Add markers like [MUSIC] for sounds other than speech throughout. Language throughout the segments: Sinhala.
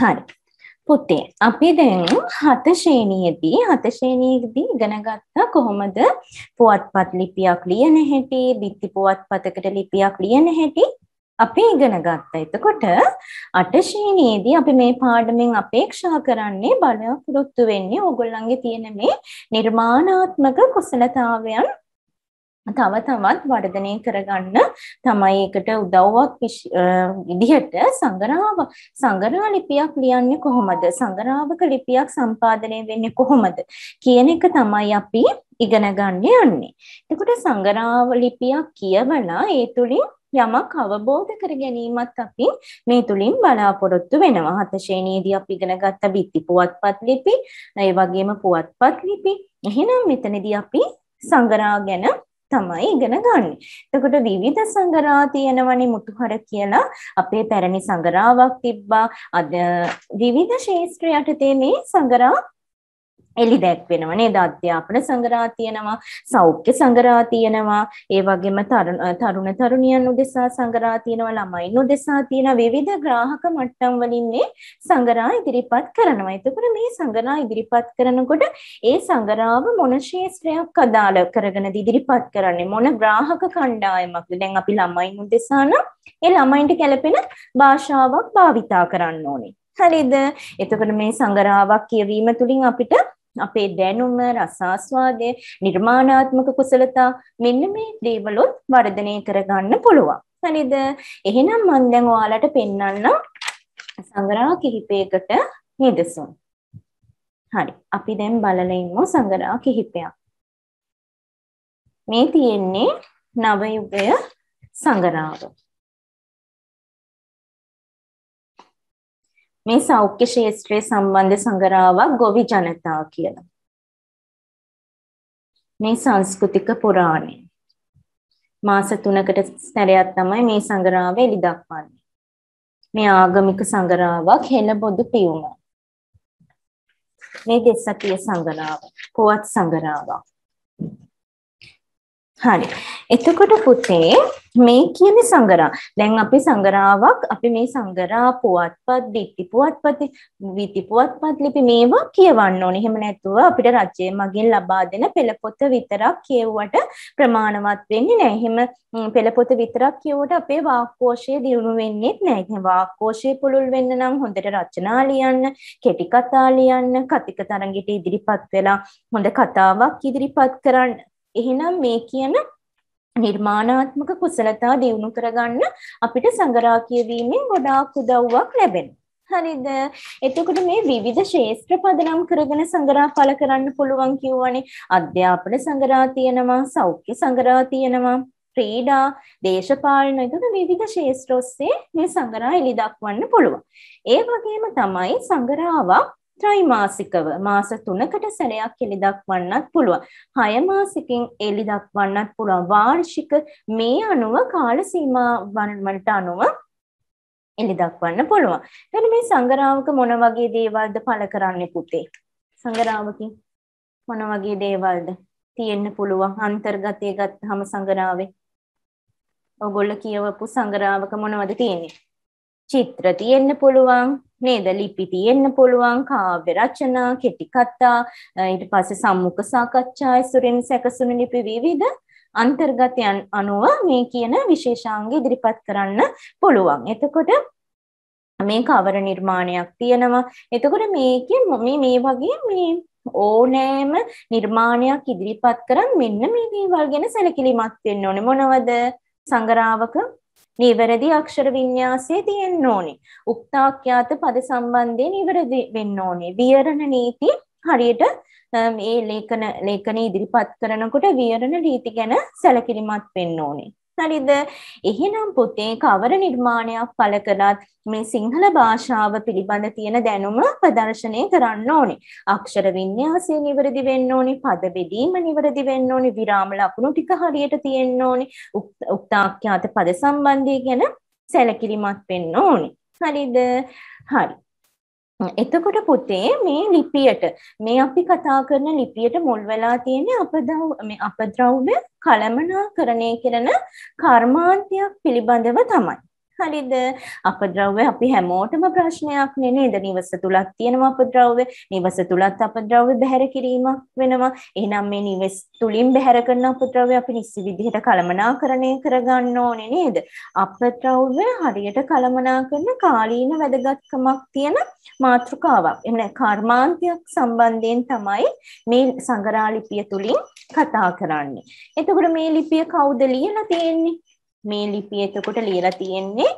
හරි. පුතේ අපි දැන් හත ශ්‍රේණියේදී හත ශ්‍රේණියේදී ඉගෙන ගත්තා කොහොමද පුවත්පත් ලිපියක් ලියන හැටි, බිත්ති පුවත්පතකට ලිපියක් ලියන හැටි අපි ඉගෙන ගත්තා. එතකොට අට ශ්‍රේණියේදී අපි මේ පාඩමෙන් අපේක්ෂා කරන්නේ බලාපොරොත්තු වෙන්නේ ඕගොල්ලන්ගේ තියෙන මේ නිර්මාණාත්මක කුසලතාවයන් තව තවත් වර්ධනය කරගන්න තමයි ඒකට උදව්වක් විදිහට සංගරාව සංගරා ලිපියක් ලියන්නේ කොහොමද සංගරාවක ලිපියක් සම්පාදනය වෙන්නේ කොහොමද කියන එක තමයි අපි ඉගෙන ගන්න යන්නේ. එතකොට සංගරාව ලිපියක් කියවලා ඒ තුලින් යමක් අවබෝධ කර ගැනීමත් අපි මේ තුලින් බලාපොරොත්තු වෙනවා. හත ශ්‍රේණියේදී අපි ඉගෙන ගත්ත බිත්ති පුවත්පත් ලිපි, ඒ වගේම පුවත්පත් ලිපි. එහෙනම් මෙතනදී අපි සංගරා ගැන තමයි ඉගෙන ගන්න. එතකොට විවිධ සංගරා තියෙනවනේ මුතුහර කියලා අපේ පැරණි සංගරාවක් තිබ්බා. අද විවිධ ශාස්ත්‍රයට තියෙන සංගරා එලි දැක්වෙනවා නේද අධ්‍යාපන සංගරා තියෙනවා සෞඛ්‍ය සංගරා තියෙනවා ඒ වගේම තරුණ තරුණියන් උදෙසා සංගරා තියෙනවා ළමයින් උදෙසා තියෙන විවිධ ග්‍රාහක මට්ටම් වලින් මේ සංගරා ඉදිරිපත් කරනවා එතකොට මේ සංගරා ඉදිරිපත් කරනකොට ඒ සංගරාව මොන ශේෂ්ත්‍රයක් අදාළ කරගෙන ඉදිරිපත් කරන්නේ මොන ග්‍රාහක කණ්ඩායමක්ද දැන් අපි ළමයින් උදෙසා නම් ඒ ළමයින්ට ගැළපෙන භාෂාවක් භාවිතා කරන්න ඕනේ හරිද එතකොට මේ සංගරාවක් කියවීම තුලින් අපිට අපේ දැනුම රසාස්වාදය නිර්මාණාත්මක කුසලතා මෙන්න මේ දේවලුත් වර්ධනය කරගන්න පුළුවන් හරිද එහෙනම් මම දැන් ඔයාලට පෙන්වන්න සංග්‍රහ කිහිපයකට නිදසුන් හරි අපි දැන් බලලා ඉමු සංග්‍රහ කිහිපයක් මේ තියෙන්නේ නවයුගය සංග්‍රහව මේ සෞඛ්‍ය ක්ෂේත්‍රයේ සම්බන්ධ සංගරාවක් ගොවි ජනතාව කියලා. මේ සංස්කෘතික පුරාණය. මාස 3කට සැරයක් තමයි මේ සංගරාව එලි දක්වන්නේ. මේ ආගමික සංගරාවක් හෙළ බොදු පියුම. මේ දෙසකිය සංගරාව, පුවත් සංගරාවක්. හරි. එතකොට පුතේ මේ කියන්නේ සංගරා. දැන් අපි සංගරාවක් අපි මේ සංගරා පුවත්පත්, දිට්ටි පුවත්පත්, විති පුවත්පත් ලිපි මේවා කියවන්න ඕනේ. එහෙම නැතුව අපිට රජයේ මගින් ලබා දෙන පෙළපොත විතරක් කියවුවට ප්‍රමාණවත් වෙන්නේ නැහැ. එහෙම පෙළපොත විතරක් කියවුවට අපේ වාක්කෝෂය දියුණු වෙන්නේ නැහැ. ඉතින් වාක්කෝෂය පුළුල් වෙන්න නම් හොඳට රචනා ලියන්න, කෙටි කතා ලියන්න, කතික තරඟයට ඉදිරිපත් වෙලා හොඳ කතාවක් ඉදිරිපත් කරන්න එහෙනම් මේ කියන නිර්මාණාත්මක කුසලතා දියුණු කරගන්න අපිට සංගරා කියවීමෙන් ගොඩාක් උදව්වක් ලැබෙනවා. හරිද? එතකොට මේ විවිධ ශේෂ්ත්‍ර පදනම් කරගෙන සංගරා පළ කරන්න පුළුවන් කියවනේ. අධ්‍යාපන සංගරා තියෙනවා, සෞඛ්‍ය සංගරා තියෙනවා, ක්‍රීඩා, දේශපාලන එතකොට විවිධ ශේෂ්ත්‍ර ඔස්සේ මේ සංගරා එළි දක්වන්න පුළුවන්. ඒ වගේම තමයි සංගරාවක් ත්‍රෛමාසිකව මාස 3කට සැරයක් එළි දක්වන්නත් පුළුවන්. 6 මාසිකින් එළි දක්වන්නත් පුළුවන්. වාර්ෂික මේ අනුව කාල සීමා වනමට අනුව එළි දක්වන්න පුළුවන්. එතන මේ සංගරාවක මොන වගේ දේවල්ද පළ කරන්නේ පුතේ? සංගරාවකින් මොන වගේ දේවල්ද තියෙන්න පුළුවන් අන්තර්ගතය ගත්තාම සංගරාවේ? ඔයගොල්ලෝ කියවපු සංගරාවක මොනවද තියෙන්නේ? චිත්‍ර තියෙන්න පුළුවන්, නේද ලිපි තියෙන්න පුළුවන් කාව්‍ය රචනා කෙටි කතා ඊට පස්සේ සම්මුඛ සාකච්ඡා ඉසුරින් සැකසුණු ලිපි විවිධ අන්තර්ගතයන් අනුව මේ කියන විශේෂාංග ඉදිරිපත් කරන්න පුළුවන් එතකොට මේ කවර නිර්මාණයක් තියෙනවා එතකොට මේකේ මේ මේ වගේ මේ ඕනෑම නිර්මාණයක් ඉදිරිපත් කරන් මෙන්න මේ දේවල් ගැන සැලකිලිමත් වෙන්න ඕනේ මොනවද සංගරාවක නිවැරදි අක්ෂර වින්‍යාසය තියෙන්න ඕනේ. උක්තාඛ්‍යාත පද සම්බන්ධයෙන් නිවැරදි වෙන්න ඕනේ. විවරණ නීති හරියට මේ ලේඛන ලේඛන ඉදිරිපත් කරනකොට විවරණ නීති ගැන සැලකිලිමත් වෙන්න ඕනේ. හරිද? එහෙනම් පුතේ කවර නිර්මාණයක් පළ කළත් මේ සිංහල භාෂාව පිළිබඳ තියෙන දැනුම ප්‍රදර්ශනය කරන්න ඕනේ. අක්ෂර වින්‍යාසය නිවැරදි වෙන්න ඕනේ, පද බෙදීම නිවැරදි වෙන්න ඕනේ, විරාම ලකුණු ටික හරියට තියෙන්න ඕනේ, උක්තාක්‍යාත පද සම්බන්ධය ගැන සැලකිලිමත් වෙන්න ඕනේ. හරිද? හරි. එතකොට පුතේ මේ ලිපියට මේ අපි කතා කරන ලිපියට මුල් වෙලා තියෙන අපද්‍රව්‍ය කළමනාකරණය කරන කර්මාන්තයක් පිළිබඳව තමයි. හරිද අපද්‍රව්‍ය අපි හැමෝටම ප්‍රශ්නයක් නේ නේද නිවස තුලක් තියෙනවා අපද්‍රව්‍ය නිවස තුලත් අපද්‍රව්‍ය බැහැර කිරීමක් වෙනවා එහෙනම් මේ නිවස් තුලින් බැහැර කරන අපද්‍රව්‍ය අපි නිසි විදිහට කළමනාකරණය කරගන්න ඕනේ නේද අපද්‍රව්‍ය හරියට කළමනාකරන කාලීන වැදගත්කමක් තියෙන මාතෘකාවක් එහෙනම් කර්මාන්තයක් සම්බන්ධයෙන් තමයි මේ සංගරාලිපිය තුලින් කතා කරන්නේ එතකොට මේ ලිපිය කවුද ලියලා තියෙන්නේ මේ ලිපිය එතකොට ලියලා තියෙන්නේ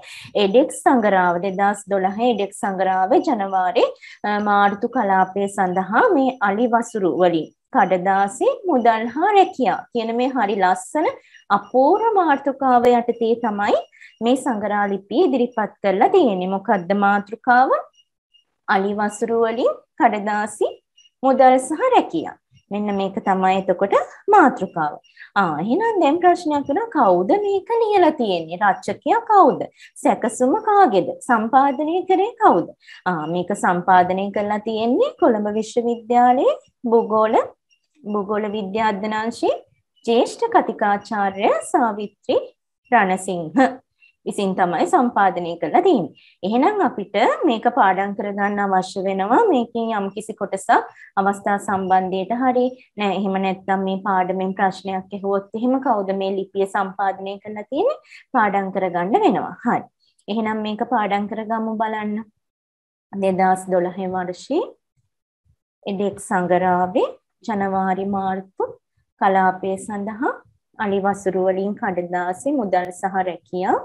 එඩෙක් සංගරාව 2012 එඩෙක් සංගරාවේ ජනවාරි මාර්තු කලාපය සඳහා මේ අලි වසුරු වලින් කඩදාසි මුදල් හා රැකියා කියන මේ හරි ලස්සන අපූර්ව මාතෘකාව යටතේ තමයි මේ සංගරා ලිපිය ඉදිරිපත් කරලා තියෙන්නේ. මොකද්ද මාතෘකාව? අලි වසුරු වලින් කඩදාසි මුදල් සහ රැකියා මෙන්න මේක තමයි එතකොට මාතෘකාව. ආ එහෙනම් දැන් ප්‍රශ්නයක් වෙනවා කවුද මේක ලියලා තියෙන්නේ? රචකයා කවුද? සැකසුම කාගේද? සම්පාදනය කරේ කවුද? ආ මේක සම්පාදනය කරලා තියෙන්නේ කොළඹ විශ්වවිද්‍යාලයේ භූගෝල භූගෝල විද්‍යා අධ්‍යනාංශයේ ජ්‍යෙෂ්ඨ කතිකාචාර්ය සාවිත්‍රි රණසිංහ. විසින් තමයි සම්පාදනය කරලා තියෙන්නේ. එහෙනම් අපිට මේක පාඩම් කරගන්න අවශ්‍ය වෙනවා. මේකේ යම්කිසි කොටසක් අවස්ථා සම්බන්ධයට හරි නෑ එහෙම නැත්නම් මේ පාඩමෙන් ප්‍රශ්නයක් ඇහුවොත් එහෙම කවුද මේ ලිපිය සම්පාදනය කරලා තියෙන්නේ? පාඩම් කරගන්න වෙනවා. හරි. එහෙනම් මේක පාඩම් කරගමු බලන්න. 2012 වර්ෂයේ එඩෙක් සංගරාවේ ජනවාරි මාර්තු කලාපය සඳහා අලිවසුරු වලින් කඩදාසි මුදල් සහ රැකියා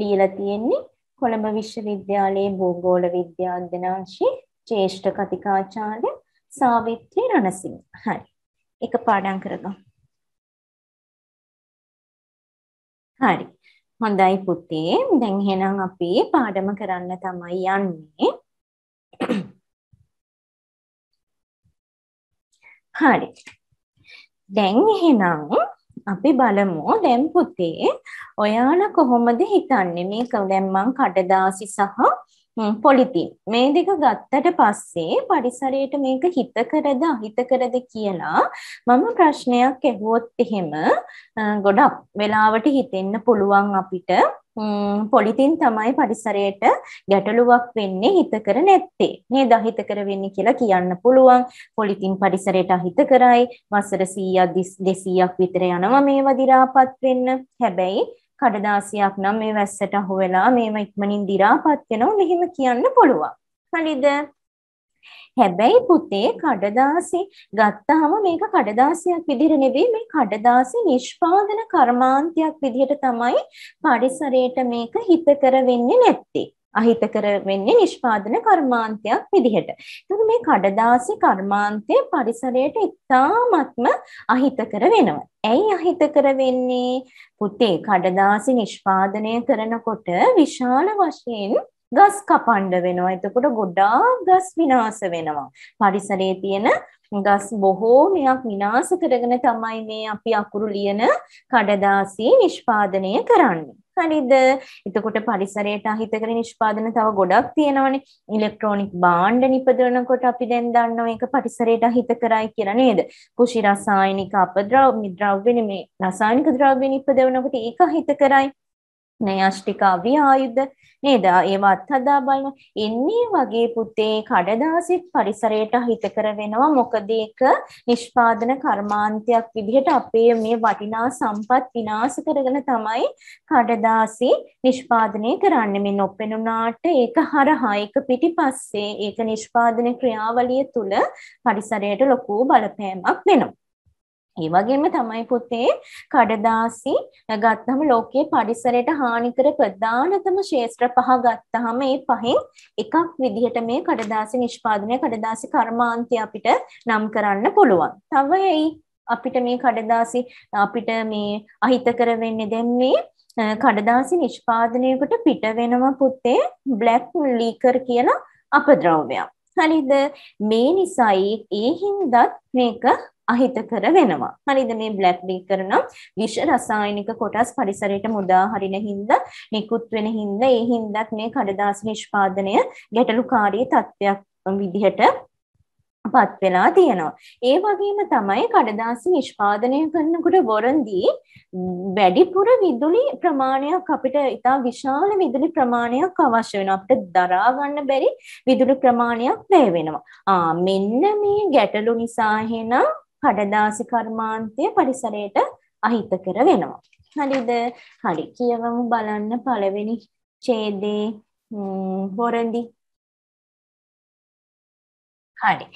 ලියලා තියෙන්නේ කොළඹ විශ්වවිද්‍යාලයේ භූගෝල විද්‍යාධ්‍යනාංශයේ ජ්‍යෙෂ්ඨ කතිකාචාර්ය සාවිත්‍රි රණසිංහ. හරි. එක පාඩම් කරගමු. හරි. හොඳයි පුතේ. දැන් එහෙනම් අපි පාඩම කරන්න තමයි යන්නේ. හරි. දැන් එහෙනම් අපි බලමු දැන් පුතේ ඔයාලා කොහොමද හිතන්නේ මේක දැන් මං කඩදාසි සහ පොලිතින් මේ දෙක ගත්තට පස්සේ පරිසරයට මේක හිතකරද අහිතකරද කියලා මම ප්‍රශ්නයක් ඇහුවොත් එහෙම ගොඩක් වෙලාවට හිතෙන්න පුළුවන් අපිට පොලිතින් තමයි පරිසරයට ගැටලුවක් වෙන්නේ හිතකර නැත්තේ නේද අහිතකර වෙන්නේ කියලා කියන්න පුළුවන් පොලිතින් පරිසරයට අහිතකරයි වසර 100ක් 200ක් විතර යනවා මේවා දි รา පත් වෙන්න හැබැයි කඩදාසියක් නම් මේ වැස්සට අහු වෙලා මේව ඉක්මනින් දි รา පත් වෙනවා මෙහෙම කියන්න පුළුවන් හරිද හැබැයි පුතේ කඩදාසි ගත්තහම මේක කඩදාසියක් විදිහට නෙවෙයි මේ කඩදාසි නිෂ්පාදන කර්මාන්තයක් විදිහට තමයි පරිසරයට මේක හිතකර වෙන්නේ නැත්තේ. අහිතකර වෙන්නේ නිෂ්පාදන කර්මාන්තයක් විදිහට. එතකොට මේ කඩදාසි කර්මාන්තය පරිසරයට ඉතාමත්ම අහිතකර වෙනවා. ඇයි අහිතකර වෙන්නේ? පුතේ කඩදාසි නිෂ්පාදනය කරනකොට විශාල වශයෙන් ගස් කපණ්ඩ වෙනවා. එතකොට ගොඩාක් ගස් විනාශ වෙනවා. පරිසරයේ තියෙන ගස් බොහෝමයක් විනාශ කරගෙන තමයි මේ අපි අකුරු ලියන කඩදාසි නිෂ්පාදනය කරන්නේ. හරිද? එතකොට පරිසරයට අහිතකර නිෂ්පාදන තව ගොඩක් තියෙනවනේ. ඉලෙක්ට්‍රොනික භාණ්ඩ නිපදවනකොට අපි දැන් දන්නවා ඒක පරිසරයට අහිතකරයි කියලා නේද? කුෂි රසායනික අපද්‍රව්‍ය ද්‍රව්‍යනේ මේ රසායනික ද්‍රව්‍ය නිපදවනකොට ඒක අහිතකරයි. නයෂ්ටිකාව්‍රිය ආයුධ නේද ඒවා අත්හදා බලන එන්නේ වගේ පුතේ කඩදාසිත් පරිසරයට හිතකර වෙනවා මොකද ඒක නිෂ්පාදන කර්මාන්තයක් විදිහට අපේ මේ වටිනා සම්පත් විනාශ කරගෙන තමයි කඩදාසි නිෂ්පාදනය කරන්නේ මේ නොපෙනුනාට ඒක හරහා ඒක පිටිපස්සේ ඒක නිෂ්පාදන ක්‍රියාවලිය තුළ පරිසරයට ලොකු බලපෑමක් වෙනවා ඒ වගේම තමයි පුතේ කඩදාසි ගත්තම ලෝකයේ පරිසරයට හානි කර ප්‍රධානතම ශේෂ්ත්‍ර පහ ගත්තහම මේ පහෙන් එකක් විදිහට මේ කඩදාසි නිෂ්පාදනය කඩදාසි කර්මාන්තය අපිට නම් කරන්න පුළුවන්. තව එයි අපිට මේ කඩදාසි අපිට මේ අහිතකර වෙන්නේ දැන් මේ කඩදාසි නිෂ්පාදනයකට පිට වෙනම පුතේ බ්ලැක් ලීකර් කියන අපද්‍රව්‍යයක්. හරිද මේ නිසයි ඒ හින්දත් මේක අහිතකර වෙනවා. හරිද මේ බ්ලැක් ලිකර් නම් විෂ රසායනික කොටස් පරිසරයට මුදා හරින හින්දා නිකුත් වෙන හින්දා ඒ හින්දාත් මේ කඩදාසි නිෂ්පාදනය ගැටලුකාරී තත්ත්වයක් විදිහට පත් වෙලා තියෙනවා. ඒ වගේම තමයි කඩදාසි නිෂ්පාදනය කරනකොට වොරන්දී වැඩිපුර විදුලි ප්‍රමාණයක් අපිට ඉතා විශාල විදුලි ප්‍රමාණයක් අවශ්‍ය වෙනවා. අපිට දරා ගන්න බැරි විදුලි ප්‍රමාණයක් වැය වෙනවා. ආ මෙන්න මේ ගැටලු නිසා එහෙනම් කඩදාසි කර්මාන්තය පරිසරයට අහිතකර වෙනවා. හරිද? හරි. කියවමු බලන්න පළවෙනි ඡේදේ හොරඳි හරි.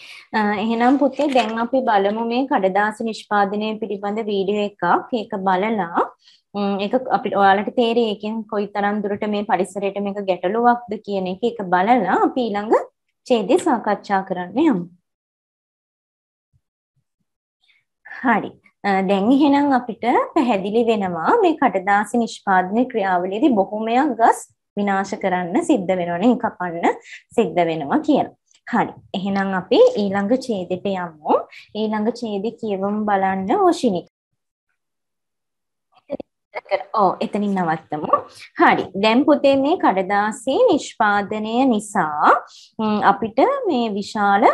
එහෙනම් පුතේ දැන් අපි බලමු මේ කඩදාසි නිෂ්පාදනය පිළිබඳ වීඩියෝ එකක්. ඒක බලලා ඒක අපිට ඔයාලට තේරෙයි එකෙන් කොයිතරම් දුරට මේ පරිසරයට මේක ගැටලුවක්ද කියන එක ඒක බලලා අපි ඊළඟ ඡේදය සාකච්ඡා කරන්න යමු. හරි. දැන් එහෙනම් අපිට පැහැදිලි වෙනවා මේ කටදාසි නිෂ්පාදන ක්‍රියාවලියේදී බොහොමයක් ගස් විනාශ කරන්න සිද්ධ වෙනවා නේ කපන්න සිද්ධ වෙනවා කියලා. හරි. එහෙනම් අපි ඊළඟ ඡේදෙට යමු. ඊළඟ ඡේදෙ කියවමු බලන්න ඕෂිනි. ඔව් එතනින් නවත්තමු. හරි. දැන් පුතේ මේ කඩදාසි නිෂ්පාදනය නිසා අපිට මේ විශාල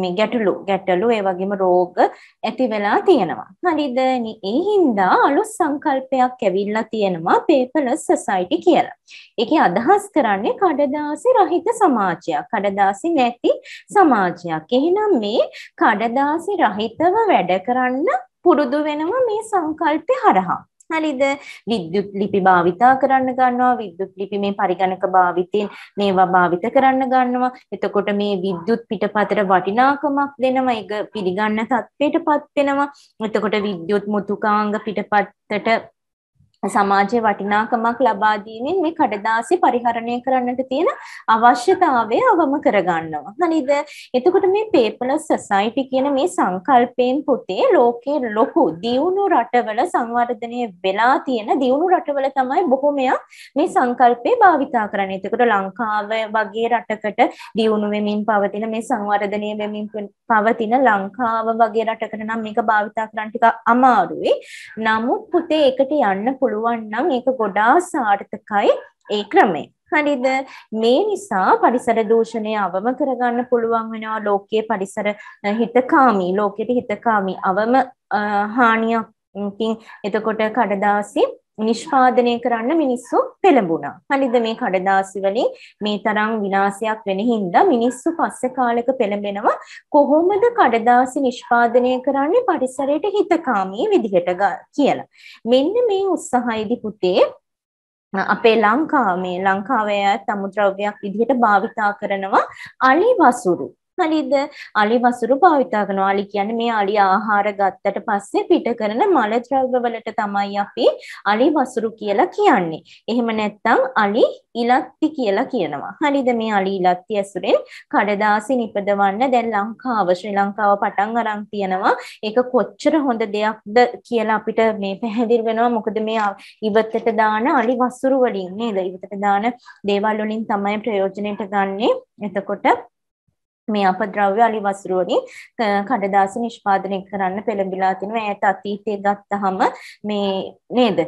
මේ ගැටලු ගැටලු ඒ වගේම රෝග ඇති වෙලා තියෙනවා. හරිද? ඒ හින්දා අලුත් සංකල්පයක් ඇවිල්ලා තියෙනවා paperless society කියලා. ඒකේ අදහස් කරන්නේ කඩදාසි රහිත සමාජයක්. කඩදාසි නැති සමාජයක්. එහෙනම් මේ කඩදාසි රහිතව වැඩ කරන්න පුරුදු වෙනවා මේ සංකල්පය හරහා. ප්‍රශ්නලිද විද්‍යුත් ලිපි භාවිතා කරන්න ගන්නවා විද්‍යුත් ලිපි මේ පරිගණක භාවිතයෙන් මේවා භාවිත කරන්න ගන්නවා එතකොට මේ විද්‍යුත් පිටපතට වටිනාකමක් දෙනවා ඒක පිළිගන්න තත්ත්වයටපත් වෙනවා එතකොට විද්‍යුත් මුතුකාංග පිටපතට සමාජයේ වටිනාකමක් ලබා දීමෙන් මේ කඩදාසි පරිහරණය කරන්නට තියෙන අවශ්‍යතාවය අවම කරගන්නවා. හරිද? එතකොට මේ paperless society කියන මේ සංකල්පයෙන් පුතේ ලෝකයේ ලොකු දියුණු රටවල සංවර්ධනය වෙලා තියෙන දියුණු රටවල තමයි බොහොමයක් මේ සංකල්පේ භාවිතා කරන්නේ. එතකොට ලංකාව වගේ රටකට දියුණු වෙමින් පවතින මේ සංවර්ධනය වෙමින් පවතින ලංකාව වගේ රටකට නම් මේක භාවිතා කරන්න ටිකක් අමාරුයි. නමුත් පුතේ ඒකට යන්න පුළුවන් නම් ඒක ගොඩා සාර්ථකයි ඒ ක්‍රමය. හරිද මේ නිසා පරිසර දූෂණය අවම කරගන්න පුළුවන් වෙනවා ලෝකයේ පරිසර හිතකාමී ලෝකෙට හිතකාමී අවම හානියකින් එතකොට කඩදාසි නිෂ්පාදනය කරන්න මිනිස්සු පෙළඹුණා. හරිද මේ කඩදාසි වලින් මේ තරම් විනාශයක් වෙන හින්දා මිනිස්සු පස්සේ කාලෙක පෙළඹෙනවා කොහොමද කඩදාසි නිෂ්පාදනය කරන්නේ පරිසරයට හිතකාමී විදිහට කියලා. මෙන්න මේ උත්සාහයේදී පුතේ අපේ ලංකාවේ ලංකාවේ අමුද්‍රව්‍යයක් විදිහට භාවිතා කරනවා අලි වසුරු අලිද අලි වසුරු භාවිතා කරනවා. අලි කියන්නේ මේ අලි ආහාර ගත්තට පස්සේ පිට කරන මල ද්‍රව්‍යවලට තමයි අපි අලි වසුරු කියලා කියන්නේ. එහෙම නැත්නම් අලි ඉලත්ති කියලා කියනවා. හරිද මේ අලි ඉලත්ති ඇසුරෙන් කඩදාසි නිපදවන්න දැන් ලංකාව ශ්‍රී ලංකාව පටන් අරන් තියෙනවා. ඒක කොච්චර හොඳ දෙයක්ද කියලා අපිට මේ පැහැදිලි වෙනවා. මොකද මේ ඉවතට දාන අලි වසුරු වලින් නේද? ඉවතට දාන දේවල් වලින් තමයි ප්‍රයෝජනෙට ගන්නෙ. එතකොට මේ අපද්‍රව්‍ය අලි වසුරුවනි කඩදාසි නිෂ්පාදනය කරන්න පෙළඹිලා තිනවා ඈත අතීතයේ ගත්තහම මේ නේද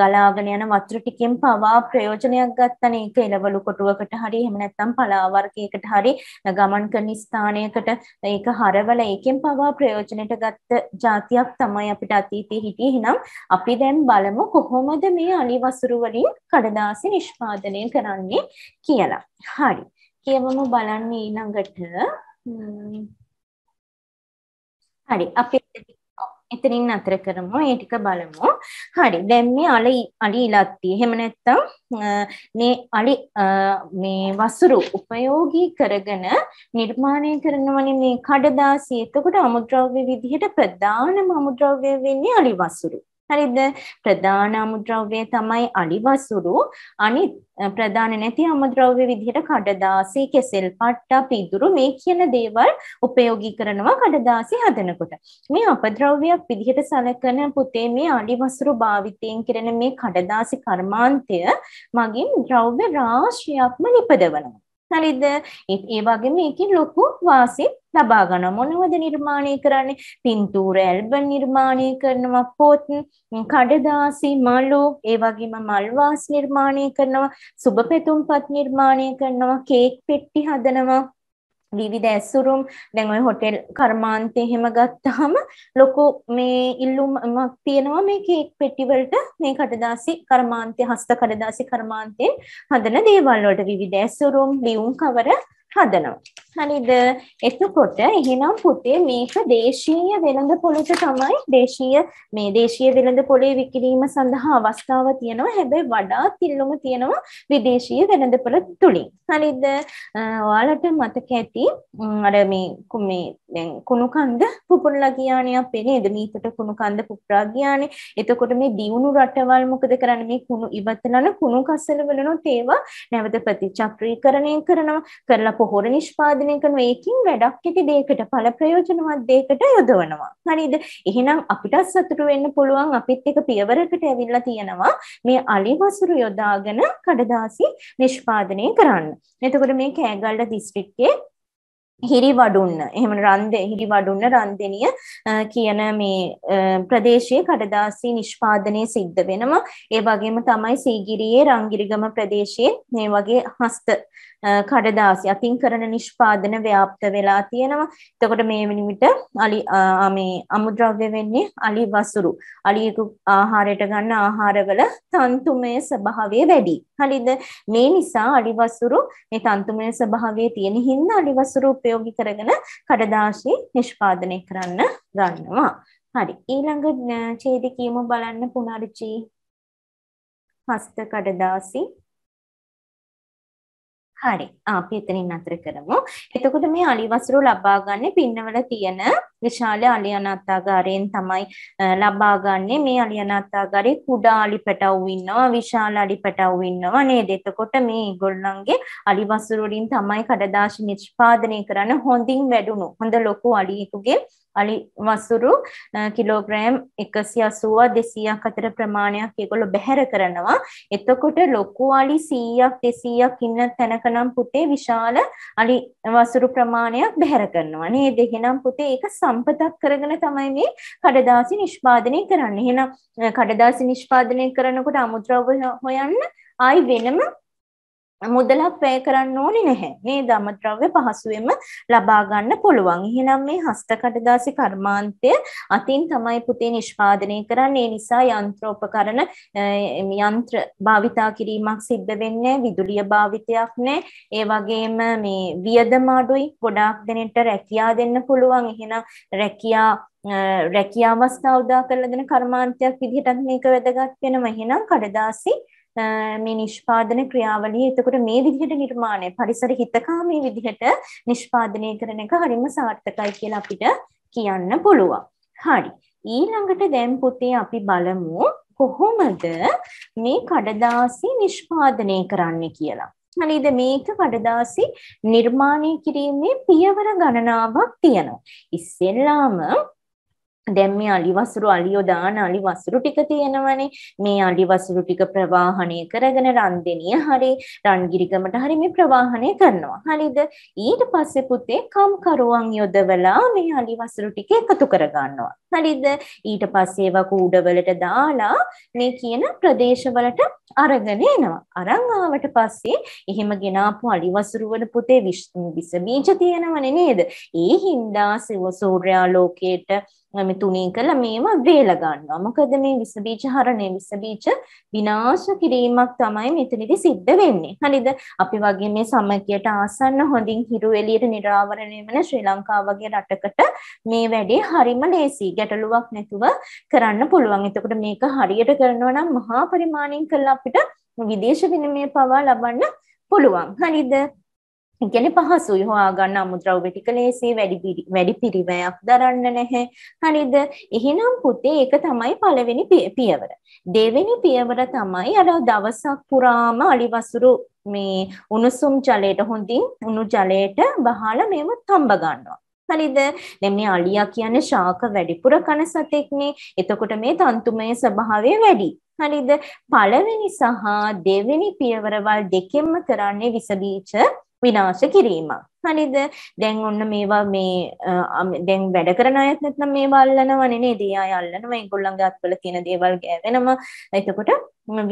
ගලාගෙන යන වතුර ටිකෙන් පවා ප්‍රයෝජනයක් ගත්තනේ ඒක එළවලු කොටුවකට හරි එහෙම නැත්නම් පලා වර්ගයකට හරි ගමන් කරන ස්ථානයකට ඒක හරවල ඒකෙන් පවා ප්‍රයෝජනෙට ගත්ත જાතියක් තමයි අපිට අතීතයේ හිටියේ එහෙනම් අපි දැන් බලමු කොහොමද මේ අලි වසුරුවලින් කඩදාසි නිෂ්පාදනය කරන්නේ කියලා හරි කියවමු බලන්න ඊළඟට. හරි අපි එතනින් අතර කරමු ඒ ටික බලමු. හරි දැන් මේ අලි අලි ඉලක්කය. එහෙම නැත්නම් මේ අලි මේ වසුරු ප්‍රයෝගී කරගෙන නිර්මාණය කරනවනේ මේ කඩදාසි. එතකොට අමුද්‍රව්‍ය විදිහට ප්‍රධානම අමුද්‍රව්‍ය වෙන්නේ අලි වසුරු. හරිද ප්‍රධාන අමුද්‍රව්‍ය තමයි අලිවසුරු අනිත් ප්‍රධාන නැති අමුද්‍රව්‍ය විදිහට කඩදාසි කෙසෙල් පට්ටා පිදුරු මේ කියන දේවල් උපයෝගී කරනවා කඩදාසි හදනකොට මේ අපද්‍රව්‍යයක් විදිහට සැලකන පුතේ මේ අලිවසුරු භාවිතයෙන් කරන මේ කඩදාසි කර්මාන්තය මගින් ද්‍රව්‍ය රාශියක්ම නිපදවනවා හරිද? ඒ වගේම ඒකෙන් ලොකු වාසිත් ලබා ගන්න මොනවද නිර්මාණය කරන්නේ? පින්තූර ඇල්බම් නිර්මාණය කරනවා, පොත්, කඩදාසි, මලු, ඒ වගේම මල් වාස් නිර්මාණය කරනවා, සුබ පෙතුම්පත් නිර්මාණය කරනවා, කේක් පෙට්ටි හදනවා විවිධ ඇසුරුම් දැන් ඔය හොටෙල් කර්මාන්තය එහෙම ගත්තාම ලොකු මේ ඉල්ලුමක් තියෙනවා මේ කේක් පෙට්ටි වලට මේ කඩදාසි කර්මාන්තය හස්ත කඩදාසි කර්මාන්තයෙන් හදන දේවල් වලට විවිධ ඇසුරුම් ලියුම් කවර හදනවා හරිද එතකොට එහෙනම් පුතේ මේක දේශීය වෙළඳ පොළට තමයි දේශීය මේ දේශීය වෙළඳ පොළේ විකිණීම සඳහා අවස්ථාව තියෙනවා හැබැයි වඩාත් ඉල්ලුම තියෙනවා විදේශීය වෙළඳ පොළ තුලින් හරිද ඔයාලට මතක ඇති අර මේ මේ දැන් කුණු කන්ද පුපුරලා ගියානේ අපේ නේද මීතට කුණු කන්ද පුපුරා ගියානේ එතකොට මේ දියුණු රටවල් මොකද කරන්නේ මේ කුණු ඉවතනන කුණු කසල වලනොත් ඒවා නැවත ප්‍රතිචක්‍රීකරණය කරනවා කරලා පොහොර නිෂ්පාදනය ආස්වාදනය කරන එකකින් වැඩක් ඇති දෙයකට ඵල ප්‍රයෝජනවත් දෙයකට යොදවනවා. හරිද? එහෙනම් අපිට සතුටු වෙන්න පුළුවන් අපිත් එක පියවරකට ඇවිල්ලා තියෙනවා මේ අලි වසුරු යොදාගෙන කඩදාසි නිෂ්පාදනය කරන්න. එතකොට මේ කෑගල්ල දිස්ත්‍රික්කයේ හිරි වඩුන්න එහෙම රන්ද හිරි වඩුන්න රන්දෙනිය කියන මේ ප්‍රදේශයේ කඩදාසි නිෂ්පාදනය සිද්ධ වෙනවා ඒ වගේම තමයි සීගිරියේ රංගිරිගම ප්‍රදේශයේ මේ වගේ හස්ත කඩදාසි අතින් කරන නිෂ්පාදන ව්‍යාප්ත වෙලා තියෙනවා. එතකොට මේ වෙනිමිට අලි මේ අමුද්‍රව්‍ය වෙන්නේ අලි වසුරු. අලියෙකු ආහාරයට ගන්න ආහාරවල තන්තුමය ස්වභාවය වැඩි. හරිද? මේ නිසා අලි වසුරු මේ තන්තුමය ස්වභාවය තියෙන හින්දා අලි වසුරු ප්‍රයෝගික කරගෙන කඩදාසි නිෂ්පාදනය කරන්න ගන්නවා. හරි ඊළඟ ඡේදය කියමු බලන්න පුනරුචි හස්ත කඩදාසි හරි. අපි එතනින් අතර කරමු. එතකොට මේ අලි වසුරු ලබා ගන්න පින්නවල තියෙන විශාල අලි අනාථාගාරයෙන් තමයි ලබාගන්නේ. මේ අලි අනාථාගාරේ කුඩා අලි පැටව් ඉන්නවා, විශාල අලි පැටව් ඉන්නවා නේද? එතකොට මේ ඒගොල්ලන්ගේ අලි වසුරු වලින් තමයි කඩදාසි නිෂ්පාදනය කරන්න හොඳින් වැඩුණු. හොඳ ලොකු අලියෙකුගේ අලි වසුරු කිලෝග්‍රෑම් 180 200ක් අතර ප්‍රමාණයක් ඒගොල්ලෝ බැහැර කරනවා. එතකොට ලොකු අලි 100ක් 200ක් ඉන්න තැනක නම් පුතේ විශාල අලි වසුරු ප්‍රමාණයක් බැහැර කරනවා. නේද? එහෙනම් පුතේ ඒක සම සම්පතක් කරගෙන තමයි මේ කඩදාසි නිෂ්පාදනය කරන්නේ. එහෙනම් කඩදාසි නිෂ්පාදනය කරනකොට අමුද්‍රව්‍ය හොයන්න ආයි වෙනම මුදලක් වැය කරන්න ඕනේ නැහැ. මේ ධම්මද්‍රව්‍ය පහසුවෙන්ම ලබා ගන්න පුළුවන්. එහෙනම් මේ හස්තකටදාසි කර්මාන්තය අතින් තමයි පුතේ නිෂ්පාදනය කරන්නේ. ඒ නිසා යන්ත්‍රෝපකරණ යන්ත්‍ර භාවිතා කිරීමක් සිද්ධ වෙන්නේ විදුලිය භාවිතයක් නැහැ. ඒ වගේම මේ වියදම අඩුයි. ගොඩාක් දෙනෙට රැකියා දෙන්න පුළුවන්. එහෙනම් රැකියා රැකියා අවස්ථා උදා කරලා දෙන කර්මාන්තයක් විදිහටත් මේක වැදගත් වෙනවා. එහෙනම් කඩදාසි මේ නිෂ්පාදන ක්‍රියාවලිය එතකොට මේ විදිහට නිර්මාණය පරිසර හිතකාමී විදිහට නිෂ්පාදනය කරන එක හරිම සාර්ථකයි කියලා අපිට කියන්න පුළුවන්. හරි. ඊළඟට දැන් පුතේ අපි බලමු කොහොමද මේ කඩදාසි නිෂ්පාදනය කරන්නේ කියලා. හරිද මේක කඩදාසි නිර්මාණය කිරීමේ පියවර ගණනාවක් තියෙනවා. ඉස්සෙල්ලාම දැන් මේ අලි වසුරු අලියෝ දාන අලි වසුරු ටික තියෙනවනේ මේ අලි වසුරු ටික ප්‍රවාහණය කරගෙන රන්දෙනිය හරි රන්ගිරිකමට හරි මේ ප්‍රවාහණය කරනවා හරිද ඊට පස්සේ පුතේ කම්කරුවන් යොදවලා මේ අලි වසුරු ටික එකතු කර ගන්නවා හරිද ඊට පස්සේ ඒවා කූඩවලට දාලා මේ කියන ප්‍රදේශවලට අරගෙන එනවා අරන් ආවට පස්සේ එහෙම ගෙනාපු අලි වසුරු වල පුතේ විස බීජ තියෙනවනේ නේද ඒ හින්දා සූර්යාලෝකයට මෙම තුනී කළා මේව වේල ගන්නවා. මොකද මේ විස බීජ හරණය විස බීජ විනාශ කිරීමක් තමයි මෙතනදී සිද්ධ වෙන්නේ. හරිද? අපි වගේ මේ සමගියට ආසන්න හොඳින් හිරු එළියට නිරාවරණය වෙන ශ්‍රී ලංකාව වගේ රටකට මේ වැඩේ හරිම ලේසි. ගැටලුවක් නැතුව කරන්න පුළුවන්. එතකොට මේක හරියට කරනවා නම් මහා පරිමාණයෙන් කළා අපිට විදේශ විනිමය පවා ලබන්න පුළුවන්. හරිද? කියන්නේ පහසුයි හොයාගන්න අමුද්‍රව්‍ය ටික ලේසි වැඩි වැඩි පිරිවැයක් දරන්න නැහැ. හරිද? එහෙනම් පුතේ ඒක තමයි පළවෙනි පියවර. දෙවෙනි පියවර තමයි අර දවසක් පුරාම අලිවසුරු මේ උණුසුම් ජලයට හොඳින් උණු ජලයට බහලා මේව තඹ ගන්නවා. හරිද? දැන් මේ අලියා කියන්නේ ශාක වැඩිපුර කන සතෙක්නේ. එතකොට මේ තන්තුමය ස්වභාවය වැඩි. හරිද? පළවෙනි සහ දෙවෙනි පියවරවල් දෙකෙන්ම කරන්නේ විස බීජ විනාශ කිරීමක්. හරිද? දැන් ඔන්න මේවා මේ දැන් වැඩ කරන අයත් නැත්නම් මේවා අල්ලනවනේ නේද? අය අල්ලනවා ඒගොල්ලන්ගේ අත්වල තියෙන දේවල් ගෑවෙනවා. එතකොට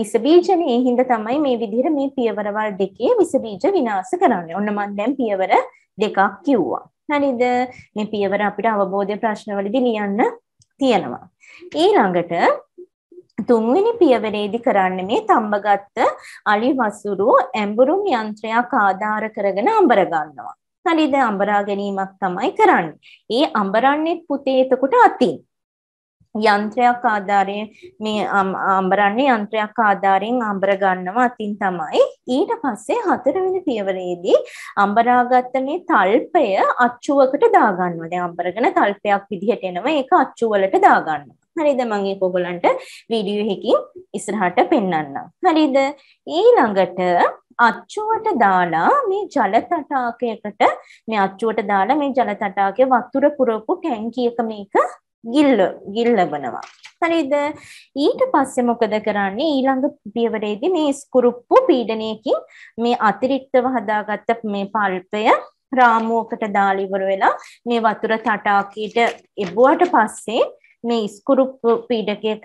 විස බීජනේ හින්දා තමයි මේ විදිහට මේ පියවරවල් දෙකේ විස බීජ විනාශ කරන්නේ. ඔන්න මම දැන් පියවර දෙකක් කිව්වා. හරිද? මේ පියවර අපිට අවබෝධය ප්‍රශ්නවලදී ලියන්න තියෙනවා. ඊළඟට තුන්වෙනි පියවරේදි කරන්නේ මේ තඹගත්ත අලි වසුරු ඇඹුරුම් යන්ත්‍රයක් ආධාර කරගෙන අඹර ගන්නවා. හරිද? අඹරා ගැනීමක් තමයි කරන්නේ. ඒ අඹරන්නේ පුතේ එතකොට අතින්. යන්ත්‍රයක් ආධාරයෙන් මේ අඹරන්නේ යන්ත්‍රයක් ආධාරයෙන් අඹර ගන්නවා අතින් තමයි ඊට පස්සේ හතරවෙනි පියවරේදී අඹරාගත්ත මේ තල්පය අච්චුවකට දාගන්නවා දැන් අඹරගෙන තල්පයක් විදිහට එනවා ඒක අච්චුවලට දාගන්නවා හරිද මම ඒක ඔයගලන්ට වීඩියෝ එකකින් ඉස්සරහට පෙන්වන්නම්. හරිද? ඊළඟට අච්චුවට දාලා මේ ජල තටාකයකට මේ අච්චුවට දාලා මේ ජල තටාකයේ වතුර පුරවපු ටැංකියක මේක ගිල්ල ගිල්ලවනවා. හරිද? ඊට පස්සේ මොකද කරන්නේ? ඊළඟ පියවරේදී මේ ස්කුරුප්පු පීඩනයකින් මේ අතිරික්තව හදාගත්ත මේ පල්පය රාමුවකට දාලා ඉවර වෙලා මේ වතුර තටාකයට එබුවට පස්සේ මේ ස්කුරු පීඩකයක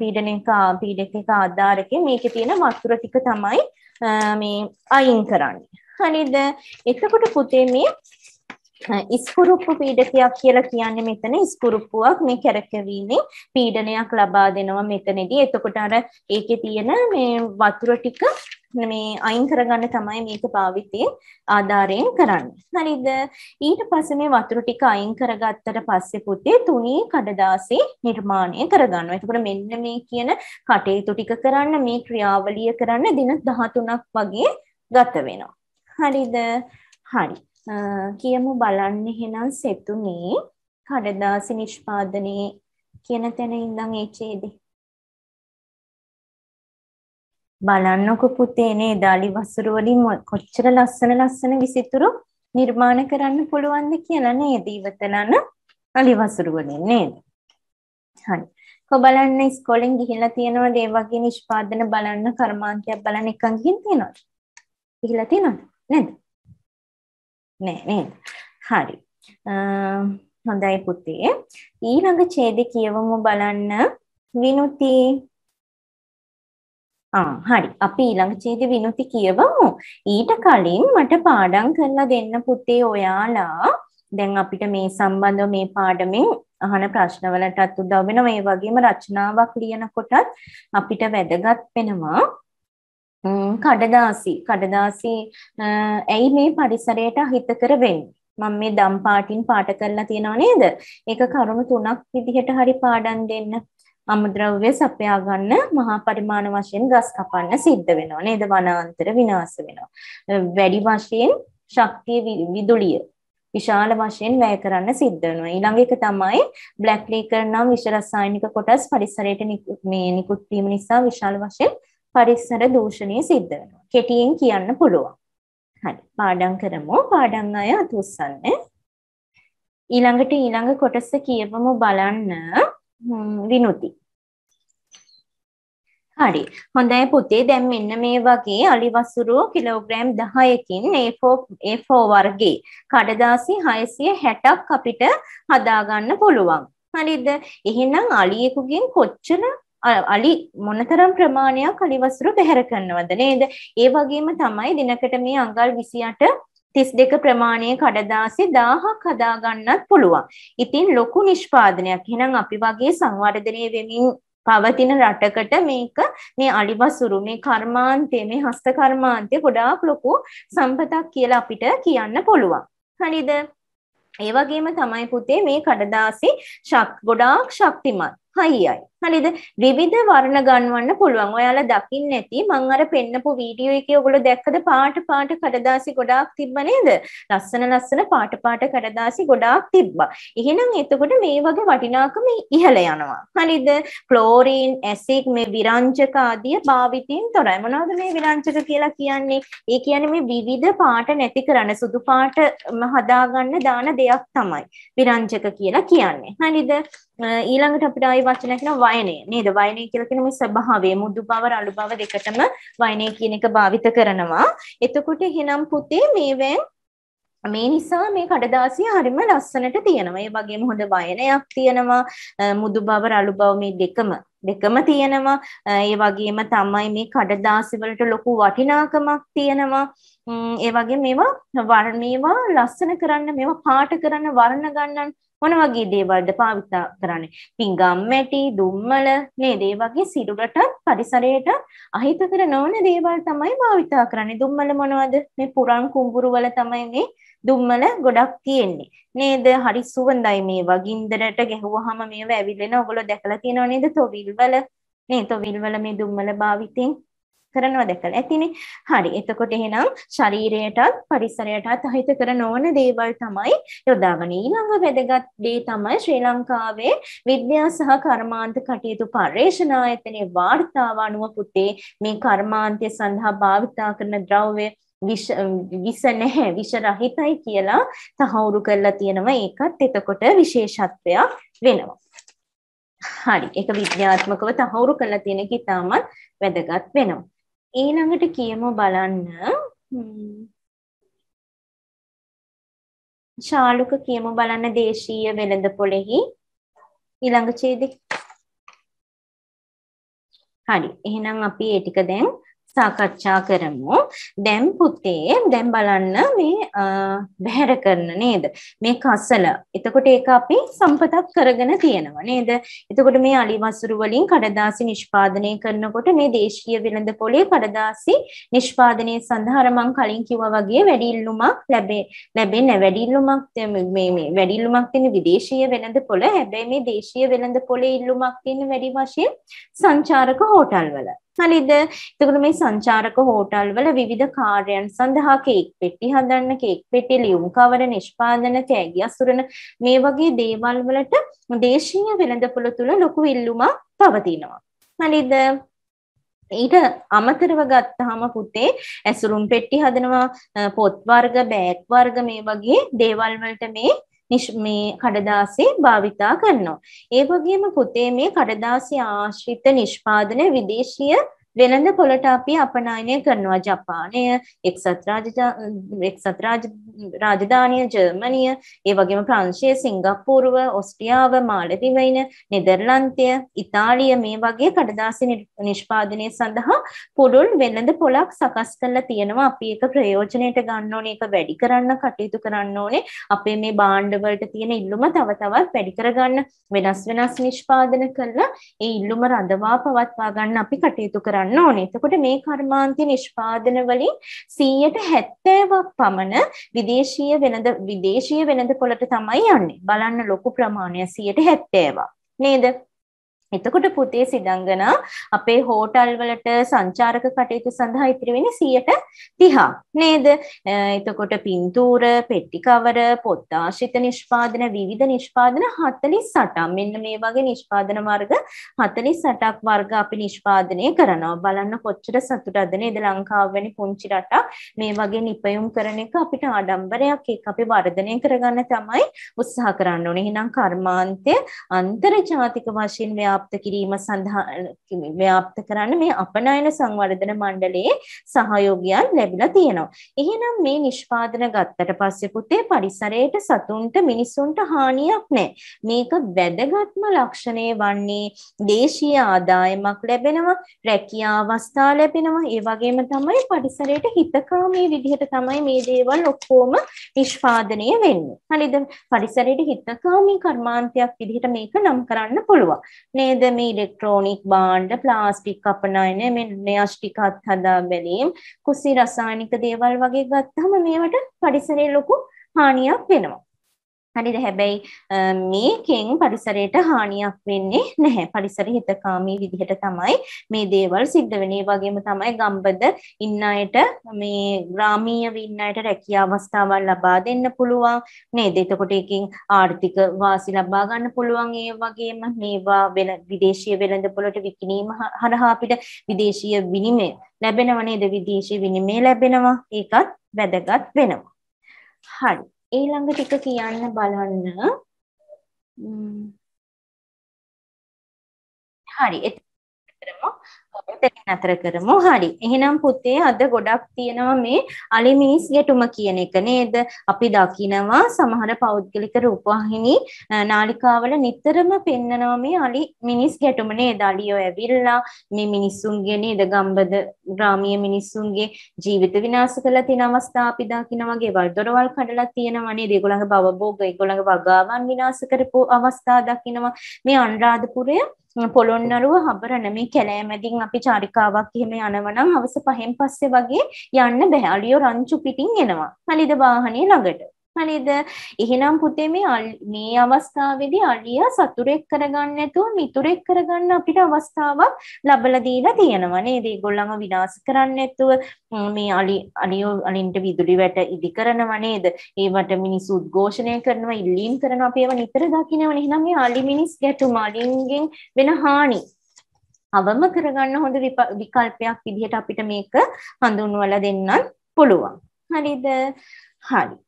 පීඩනයක පීඩකයක ආධාරකේ මේකේ තියෙන වතුර ටික තමයි මේ අයින් කරන්නේ. හරිද? එතකොට පුතේ මේ ඉස්කුරුප්පු පීඩකයක් කියලා කියන්නේ මෙතන ඉස්කුරුප්පුවක් මේ කැරකවීමේ පීඩනයක් ලබා දෙනවා මෙතනදී. එතකොට අර ඒකේ තියෙන මේ වතුර ටික මේ අයින් කරගන්න තමයි මේක භාවිතයේ ආධාරයෙන් කරන්න. හරිද? ඊට පස්සේ මේ වතුර ටික අයින් කරගත්තට පස්සේ පුතේ තුනී කඩදාසි නිර්මාණය කරගන්නවා. එතකොට මෙන්න මේ කියන කටයුතු ටික කරන්න මේ ක්‍රියාවලිය කරන්න දින 13ක් වගේ ගත වෙනවා. හරිද? හරි. කියමු බලන්න එහෙනම් සෙතුනේ කඩදාසි නිෂ්පාදනයේ කියන තැන ඉඳන් ඒ ඡේදේ බලන්නකො පුතේ නේ දාලි වසුරු වලින් කොච්චර ලස්සන ලස්සන විසිතුරු නිර්මාණ කරන්න පුළුවන්ද කියලා නේද ඉවතලන අලි වසුරු වලින් නේද හරි කො බලන්න ඉස්කෝලෙන් ගිහිල්ලා තියෙනවද ඒ වගේ නිෂ්පාදන බලන්න කර්මාන්තයක් බලන්න එකන් ගිහින් තියෙනවද ගිහිල්ලා තියෙනවද නේද නෑ නේද හරි හොඳයි පුතේ ඊළඟ ඡේදය කියවමු බලන්න විනුති හරි. අපි ඊළඟ චීත විනුති කියවමු. ඊට කලින් මට පාඩම් කරලා දෙන්න පුතේ ඔයාලා. දැන් අපිට මේ සම්බන්ධව මේ පාඩමෙන් අහන ප්‍රශ්නවලටත් උදව් වෙනවා. ඒ වගේම රචනාවක් ලියනකොටත් අපිට වැදගත් වෙනවා. කඩදාසි කඩදාසි ඇයි මේ පරිසරයට අහිතකර වෙන්නේ? මම මේ දම් පාටින් පාට කරලා තියනවා නේද? ඒක කරුණු තුනක් විදිහට හරි පාඩම් දෙන්න. අමුද්‍රව්‍ය සපයා ගන්න මහා පරිමාණ වශයෙන් ගස් කපන්න සිද්ධ වෙනවා නේද වනාන්තර විනාශ වෙනවා වැඩි වශයෙන් ශක්තිය විදුලිය විශාල වශයෙන් වැය කරන්න සිද්ධ වෙනවා ඊළඟ එක තමයි බ්ලැක් ලීකර් නම් විෂ රසායනික කොටස් පරිසරයට මේ නිකුත් වීම නිසා විශාල වශයෙන් පරිසර දූෂණය සිද්ධ වෙනවා කෙටියෙන් කියන්න පුළුවන් හරි පාඩම් කරමු පාඩම් අය අතුස්සන්න ඊළඟට ඊළඟ කොටස කියවමු බලන්න විනුති. හරි. හොඳයි පුතේ. දැන් මෙන්න මේ වගේ අලිවසුරු කිලෝග්‍රෑම් 10කින් A4 A4 වර්ගයේ කඩදාසි 660ක් අපිට හදාගන්න පුළුවන්. හරිද? එහෙනම් අලියෙකුගෙන් කොච්චර අලි මොනතරම් ප්‍රමාණයක් අලිවසුරු බැහැර කරනවද නේද? ඒ වගේම තමයි දිනකට මේ අඟල් 28 32 ප්‍රමාණයේ කඩදාසි 1000ක් හදාගන්නත් පුළුවන්. ඉතින් ලොකු නිෂ්පාදනයක්. එහෙනම් අපි වගේ සංවර්ධනය වෙමින් පවතින රටකට මේක මේ අලිවසුරු මේ කර්මාන්තය මේ හස්ත කර්මාන්තය ගොඩාක් ලොකු සම්පතක් කියලා අපිට කියන්න පුළුවන්. හරිද? ඒ වගේම තමයි පුතේ මේ කඩදාසි ශක් ගොඩාක් ශක්තිමත්. හයියයි. හරිද? විවිධ වර්ණ ගන්වන්න පුළුවන්. ඔයාලා දකින්න ඇති මම අර පෙන්නපු වීඩියෝ එකේ ඔයගොල්ලෝ දැක්කද පාට පාට කඩදාසි ගොඩාක් තිබ්බ නේද? ලස්සන ලස්සන පාට පාට කඩදාසි ගොඩාක් තිබ්බා. එහෙනම් එතකොට මේ වගේ වටිනාකම ඉහළ යනවා. හරිද? ක්ලෝරීන්, ඇසිඩ් මේ විරංජක ආදිය භාවිතයෙන් තොරයි. මොනවද මේ විරංජක කියලා කියන්නේ? ඒ කියන්නේ මේ විවිධ පාට නැති කරන සුදු පාට හදාගන්න දාන දෙයක් තමයි විරංජක කියලා කියන්නේ. හරිද? ඊළඟට අපිට ආයි වචනයක් කියන වයනය නේද වයනය කියලා කියන්නේ මේ ස්වභාවය මුදු බව රළු බව දෙකටම වයනය කියන එක භාවිත කරනවා එතකොට එහෙනම් පුතේ මේවෙන් මේ නිසා මේ කඩදාසිය හරිම ලස්සනට තියෙනවා ඒ වගේම හොඳ වයනයක් තියෙනවා මුදු බව රළු බව මේ දෙකම දෙකම තියෙනවා ඒ වගේම තමයි මේ කඩදාසි වලට ලොකු වටිනාකමක් තියෙනවා ඒ වගේ මේවා වර්ණේවා ලස්සන කරන්න මේවා පාට කරන්න වර්ණ ගන්නන් මොන වගේ දේවල්ද පාවිච්චි කරන්නේ? පිංගම් මැටි, දුම්මල මේ දේ වගේ සිරුරට පරිසරයට අහිතකර නොවන දේවල් තමයි භාවිත කරන්නේ. දුම්මල මොනවද? මේ පුරන් කුඹුරු වල තමයි මේ දුම්මල ගොඩක් තියෙන්නේ නේද හරි සුවඳයි මේ වගින්දරට ගැහුවහම මේව ඇවිල්ලෙන ඔගොල්ලෝ දැකලා තියෙනව නේද තොවිල් වල නේ තොවිල් වල මේ දුම්මල භාවිතෙන් කරනවා දැකලා ඇතිනේ. හරි. එතකොට එහෙනම් ශරීරයටත් පරිසරයටත් අහිත කර නොවන දේවල් තමයි යොදාගන්නේ. ඊළඟ වැදගත් දේ තමයි ශ්‍රී ලංකාවේ විද්‍යා සහ කර්මාන්ත කටයුතු පර්යේෂණායතනයේ වාර්තාව අනුව පුතේ මේ කර්මාන්තය සඳහා භාවිතා කරන ද්‍රව්‍ය විෂ විෂ නැහැ විෂ රහිතයි කියලා තහවුරු කරලා තියෙනවා ඒකත් එතකොට විශේෂත්වයක් වෙනවා හරි ඒක විද්‍යාත්මකව තහවුරු කරලා තියෙන එක ඉතාමත් වැදගත් වෙනවා ඊළඟට කියමු බලන්න ශාලුක කියමු බලන්න දේශීය වෙළඳ පොළෙහි ඊළඟ ඡේදෙ හරි එහෙනම් අපි ඒ ටික දැන් සාකච්ඡා කරමු. දැන් පුතේ දැන් බලන්න මේ බහැර කරන නේද? මේ කසල. එතකොට ඒක අපි සම්පතක් කරගෙන තියෙනවා නේද? එතකොට මේ අලි වසුරු වලින් කඩදාසි නිෂ්පාදනය කරනකොට මේ දේශීය වෙළඳ පොලේ කඩදාසි නිෂ්පාදනයේ සඳහා මම කලින් කිව්වා වගේ වැඩි ඉල්ලුමක් ලැබේ ලැබෙන වැඩි ඉල්ලුමක් මේ මේ වැඩි ඉල්ලුමක් තියෙන විදේශීය වෙළඳ පොළ. හැබැයි මේ දේශීය වෙළඳ පොලේ ඉල්ලුමක් තියෙන වැඩි වශයෙන් සංචාරක හෝටල් වල. හරිද? එතකොට මේ සංචාරක හෝටල් වල විවිධ කාර්යයන් සඳහා කේක් පෙට්ටි හදන්න, කේක් පෙට්ටි ලියුම් කවර නිෂ්පාදන, තෑගි අසුරන මේ වගේ දේවල් වලට දේශීය වෙළඳපොළ තුල ලොකු ඉල්ලුමක් පවතිනවා. හරිද? ඊට අමතරව ගත්තාම පුතේ ඇසුරුම් පෙට්ටි හදනවා පොත් වර්ග බෑග් වර්ග මේ වගේ දේවල් වලට මේ මේ කඩදාසේ භාවිතා කරනවා. ඒ වගේම පුතේ මේ කඩදාසි ආශ්‍රිත නිෂ්පාදන විදේශීය වෙළඳ පොළට අපි අපනයනය කරනවා ජපානය එක්සත් එක්සත් රාජධානිය ජර්මනිය ඒ වගේම ප්‍රංශය සිංගප්පූරුව ඔස්ට්‍රියාව මාලදිවයින නෙදර්ලන්තය ඉතාලිය මේ වගේ කඩදාසි නිෂ්පාදනය සඳහා පුඩුල් වෙළඳ පොලක් සකස් කරලා තියෙනවා අපි එක ප්‍රයෝජනයට ගන්න ඕනේ එක වැඩි කරන්න කටයුතු කරන්න ඕනේ අපේ මේ බාණ්ඩවලට තියෙන ඉල්ලුම තව තවත් වැඩි කරගන්න වෙනස් වෙනස් නිෂ්පාදන කරලා ඒ ඉල්ලුම රඳවා පවත්වා ගන්න අපි කටයුතු කරන්න කරන්න ඕනේ. එතකොට මේ කර්මාන්තය නිෂ්පාදන වලින් 170ක් පමණ විදේශීය වෙනද විදේශීය වෙනද පොළට තමයි යන්නේ. බලන්න ලොකු ප්‍රමාණය 170ක්. නේද? එතකොට පුතේ සිඩංගනා අපේ හෝටල් වලට සංචාරක කටයුතු සඳහා ඉතිරි වෙන්නේ 130ක් නේද? එතකොට පින්තූර, පෙට්ටි කවර, පොත් ආශ්‍රිත නිෂ්පාදන, විවිධ නිෂ්පාදන 48ක්. මෙන්න මේ වගේ නිෂ්පාදන වර්ග 48ක් වර්ග අපි නිෂ්පාදනය කරනවා. බලන්න කොච්චර සතුටද නේද ලංකාව වැනි පුංචි රටක් මේ වගේ නිපයුම් කරන එක අපිට ආඩම්බරයක්. ඒක අපි වර්ධනය කරගන්න තමයි උත්සාහ කරන්න ඕනේ. එහෙනම් කර්මාන්තය අන්තර්ජාතික වශයෙන් ව්‍යාපෘත ව්‍යාප්ත කිරීම සඳහා ව්‍යාප්ත කරන්න මේ අපනයන සංවර්ධන මණ්ඩලයේ සහයෝගයන් ලැබිලා තියෙනවා. එහෙනම් මේ නිෂ්පාදන ගත්තට පස්සේ පුතේ පරිසරයට සතුන්ට මිනිසුන්ට හානියක් නැහැ. මේක වැදගත්ම ලක්ෂණය වන්නේ දේශීය ආදායමක් ලැබෙනවා, රැකියා අවස්ථා ලැබෙනවා. ඒ වගේම තමයි පරිසරයට හිතකාමී විදිහට තමයි මේ දේවල් ඔක්කොම නිෂ්පාදනය වෙන්නේ. හරිද? පරිසරයට හිතකාමී කර්මාන්තයක් විදිහට මේක නම් කරන්න පුළුවන්. නේ නේද මේ ඉලෙක්ට්‍රොනික භාණ්ඩ ප්ලාස්ටික් අපනයන මේ න්‍යෂ්ටිකත් හදා බැලීම් කුසි රසායනික දේවල් වගේ ගත්තහම මේවට පරිසරයේ ලොකු හානියක් වෙනවා හරිද හැබැයි මේකෙන් පරිසරයට හානියක් වෙන්නේ නැහැ පරිසර හිතකාමී විදිහට තමයි මේ දේවල් සිද්ධ වෙන්නේ වගේම තමයි ගම්බද ඉන්න අයට මේ ග්‍රාමීයව ඉන්න අයට රැකියා අවස්ථාවන් ලබා දෙන්න පුළුවන් නේද එතකොට එකකින් ආර්ථික වාසි ලබා ගන්න පුළුවන් ඒ වගේම මේවා වෙන විදේශීය වෙළඳපොළට විකිණීම හරහා අපිට විදේශීය විනිමය ලැබෙනව නේද විදේශීය විනිමය ලැබෙනවා ඒකත් වැදගත් වෙනවා හරි ඊළඟ ටික කියන්න බලන්න. හරි. එතනම එතන නතර කරමු. හරි. එහෙනම් පුතේ අද ගොඩක් තියෙනවා මේ අලි මිනිස් ගැටුම කියන එක නේද? අපි දකිනවා සමහර පෞද්ගලික රූපවාහිනි නාලිකාවල නිතරම පෙන්නනවා මේ අලි මිනිස් ගැටුම නේද? අලියෝ ඇවිල්ලා මේ මිනිස්සුන්ගේ නේද ගම්බද ග්‍රාමීය මිනිස්සුන්ගේ ජීවිත විනාශ කරලා තියෙන අවස්ථා අපි දකිනවා. ගෙවල් දොරවල් කඩලා තියෙනවා නේද? ඒගොල්ලන්ගේ බවබෝග, ඒගොල්ලන්ගේ වගාවන් විනාශ කරපු අවස්ථා දකිනවා. මේ අනුරාධපුරය පොළොන්නරුව හබරන මේ කැලෑමැදින් අපි චාරිකාවක් එහෙම යනවනම් හවස පහෙන් පස්සේ වගේ යන්න බෑ අලියෝ රංචු පිටින් එනවා. මලිද වාහනේ ළඟට. හරිද? එහෙනම් පුතේ මේ මේ අවස්ථාවේදී අලියා සතුරෙක් කරගන්න නැතුව මිතුරෙක් කරගන්න අපිට අවස්ථාවක් ලබලා දීලා තියෙනවා නේද? ඒගොල්ලන්ව විනාශ කරන්න නැතුව මේ අලි අලියෝ අලින්ට විදුලි වැට ඉදි කරනවා නේද? ඒවට මිනිස්සු උද්ඝෝෂණය කරනවා, ඉල්ලීම් කරනවා අපි ඒව නිතර දකින්නවනේ. එහෙනම් මේ අලි මිනිස් ගැටුම අලින්ගෙන් වෙන හානි අවම කරගන්න හොඳ විකල්පයක් විදිහට අපිට මේක හඳුන්වලා දෙන්නත් පුළුවන්. හරිද? හරි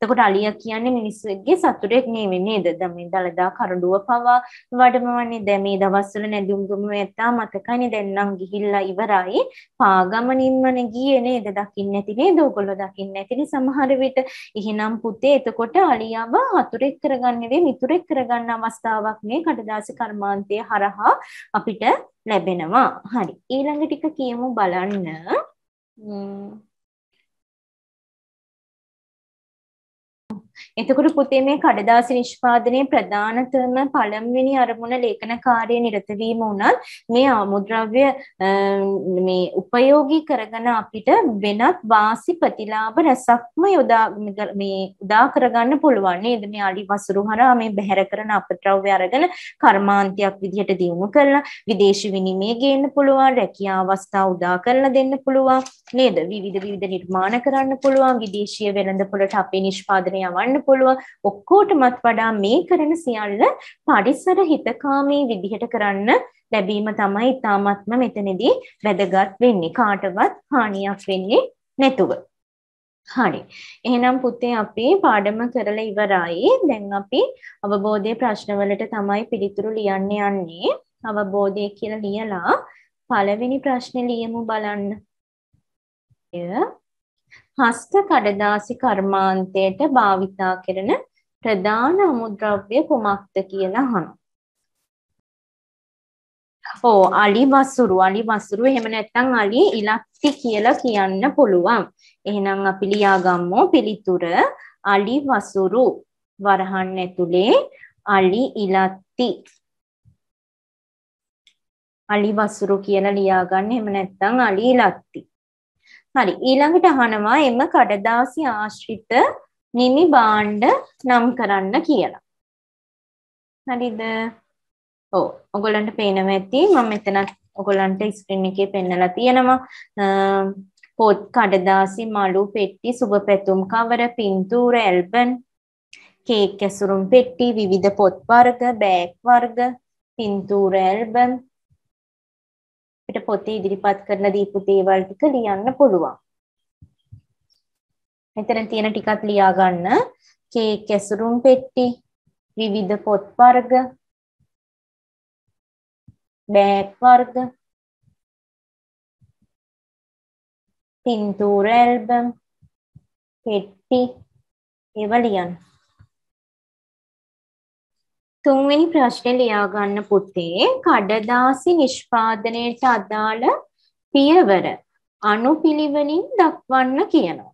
තකොට අලිය කියන්නේ මිනිස්සුගේ සතුරෙක් නෙවෙයි නේද? දැන් මේ දලදා කරඬුව පවා වඩමවන්නේ දැන් මේ දවස්වල නැදුම්ගම වැත්තා මතකයිනේ දැන් නම් ගිහිල්ලා ඉවරයි. පාගමනින්මනේ ගියේ නේද? දකින්න නැති නේද? ඕගොල්ලෝ දකින්න නැතිනි සමහර විට. එහෙනම් පුතේ එතකොට අලියාව හතුරෙක් කරගන්නේ මිතුරෙක් කරගන්න අවස්ථාවක් නේ කඩදාසි කර්මාන්තයේ හරහා අපිට ලැබෙනවා. හරි. ඊළඟ ටික කියමු බලන්න. ම්ම් එතකොට පුතේ මේ කඩදාසි නිෂ්පාදනයේ ප්‍රධානතම පළමුවෙනි අරමුණ ලේඛන කාර්යයේ නිරත වීම උනත් මේ ආමුද්‍රව්‍ය මේ ප්‍රයෝගී කරගෙන අපිට වෙනත් වාසි ප්‍රතිලාභ රසක්ම යොදා මේ උදා කරගන්න පුළුවන් නේද මේ අලි වසුරු හරහා මේ බැහැර කරන අපද්‍රව්‍ය අරගෙන කර්මාන්තයක් විදිහට දියුණු කරලා විදේශ විනිමය ගේන්න පුළුවන් රැකියා අවස්ථා උදා කරලා දෙන්න පුළුවන් නේද විවිධ විවිධ නිර්මාණ කරන්න පුළුවන් විදේශීය වෙළඳපොළට අපේ නිෂ්පාදනය යවන්න කරන්න පුළුවන් ඔක්කොටමත් වඩා මේ කරන සියල්ල පරිසර හිතකාමී විදිහට කරන්න ලැබීම තමයි ඉතාමත්ම මෙතනදී වැදගත් වෙන්නේ කාටවත් හානියක් වෙන්නේ නැතුව හරි. එහෙනම් පුතේ අපි පාඩම කරලා ඉවරයි. දැන් අපි අවබෝධයේ ප්‍රශ්නවලට තමයි පිළිතුරු ලියන්න යන්නේ. අවබෝධය කියලා ලියලා පළවෙනි ප්‍රශ්නේ ලියමු බලන්න. එය හස්ත කඩදාසි කර්මාන්තයට භාවිතා කරන ප්‍රධාන අමුද්‍රව්‍ය කුමක්ද කියලා අහනවා. ඕ අලි වසුරු අලි වසුරු එහෙම නැත්නම් අලි ඉලක්ති කියලා කියන්න පුළුවන්. එහෙනම් අපි ලියාගම්මු පිළිතුර අලි වසුරු වරහන් ඇතුලේ අලි ඉලක්ති. අලි වසුරු කියලා ලියාගන්න එහෙම නැත්නම් අලි ඉලක්ති. හරි ඊළඟට අහනවා එම කඩදාසි ආශ්‍රිත නිමි භාණ්ඩ නම් කරන්න කියලා. හරිද? ඔව් ඔයගොල්ලන්ට පේනවා ඇති මම මෙතනත් ඔයගොල්ලන්ට ස්ක්‍රීන් එකේ පෙන්නලා තියෙනවා. පොත් කඩදාසි මලු පෙට්ටි සුබ පැතුම් කවර පින්තූර ඇල්බම් කේක් ඇසුරුම් පෙට්ටි විවිධ පොත් වර්ග බෑග් වර්ග පින්තූර ඇල්බම් අපිට පොතේ ඉදිරිපත් කරන දීපු දේවල් ටික ලියන්න පුළුවන්. මෙතන තියෙන ටිකක් ලියා ගන්න. කේක් ඇසුරුම් පෙට්ටි, විවිධ පොත් වර්ග, බෑග් වර්ග, පින්තූර ඇල්බම්, පෙට්ටි ඒවා ලියන්න. තුන්වෙනි ප්‍රශ්නේ ලියාගන්න පුතේ කඩදාසි නිෂ්පාදනයට අදාළ පියවර අනුපිළිවෙලින් දක්වන්න කියනවා.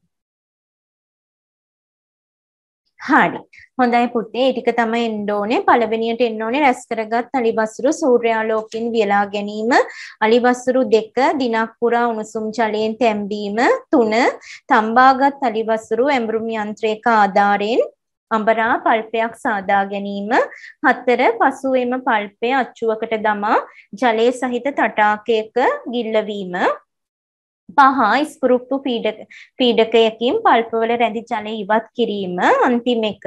හරි. හොඳයි පුතේ. ටික තමයි එන්න ඕනේ. පළවෙනියට එන්න ඕනේ රැස් කරගත් අලිබසුරු සූර්යාලෝකයෙන් වියලා ගැනීම. අලිබසුරු 2 දිනක් පුරා උණුසුම් ජලයෙන් තැම්බීම. 3 තම්බාගත් අලිබසුරු ඇඹරුම් යන්ත්‍රයක ආධාරයෙන් අඹරා පල්පයක් සාදා ගැනීම හතර පසුවෙම පල්පය අච්චුවකට දමා ජලය සහිත තටාකයක ගිල්ලවීම පහ ස්කුරුප්පු පීඩක පීඩකයකින් පල්පවල රැඳි ජලය ඉවත් කිරීම අන්තිම එක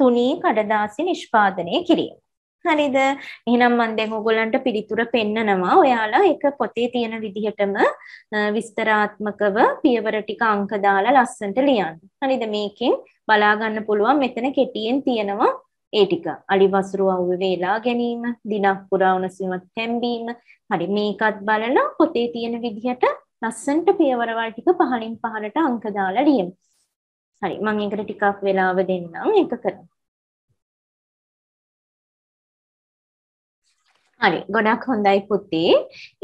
තුනී කඩදාසි නිෂ්පාදනය කිරීම හරිද එහෙනම් මම දැන් ඔයගොල්ලන්ට පිළිතුර පෙන්නනවා ඔයාලා ඒක පොතේ තියෙන විදිහටම විස්තරාත්මකව පියවර ටික අංක දාලා ලස්සනට ලියන්න හරිද මේකෙන් බලා ගන්න පුළුවන් මෙතන කෙටියෙන් තියෙනවා ඒ ටික අලි වසුරු අවුව වේලා ගැනීම දිනක් පුරා උණුසුමත් තැම්බීම හරි මේකත් බලලා පොතේ තියෙන විදිහට ලස්සනට පියවරවල් ටික පහලින් පහලට අංක දාලා ලියමු හරි මම ඒකට ටිකක් වෙලාව දෙන්නම් ඒක කරමු හරි ගොඩක් හොඳයි පුතේ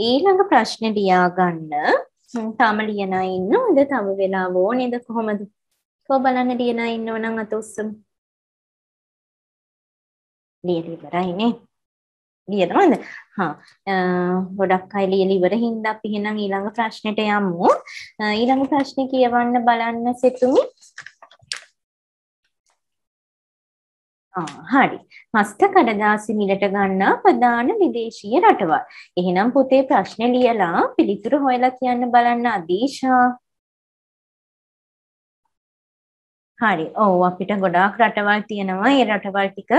ඊළඟ ප්‍රශ්න ලියා ගන්න තාම ලියනා ඉන්න හොඳ තව වෙලාව ඕනේද කොහොමද කො බලන්න ලියනා ඉන්නව නම් අත උස්සමු ලියලා ඉවරයිනේ ලියනවද හා ගොඩක් අය ලියලා ඉවර හින්දා අපි එහෙනම් ඊළඟ ප්‍රශ්නෙට යමු ඊළඟ ප්‍රශ්නේ කියවන්න බලන්න සිතුමි හරි. මස්ත කඩදාසි මිලට ගන්නා ප්‍රධාන විදේශීය රටවල්. එහෙනම් පුතේ ප්‍රශ්නේ ලියලා පිළිතුරු හොයලා කියන්න බලන්න අදීෂා. හරි. ඔව් අපිට ගොඩාක් රටවල් තියෙනවා. ඒ රටවල් ටික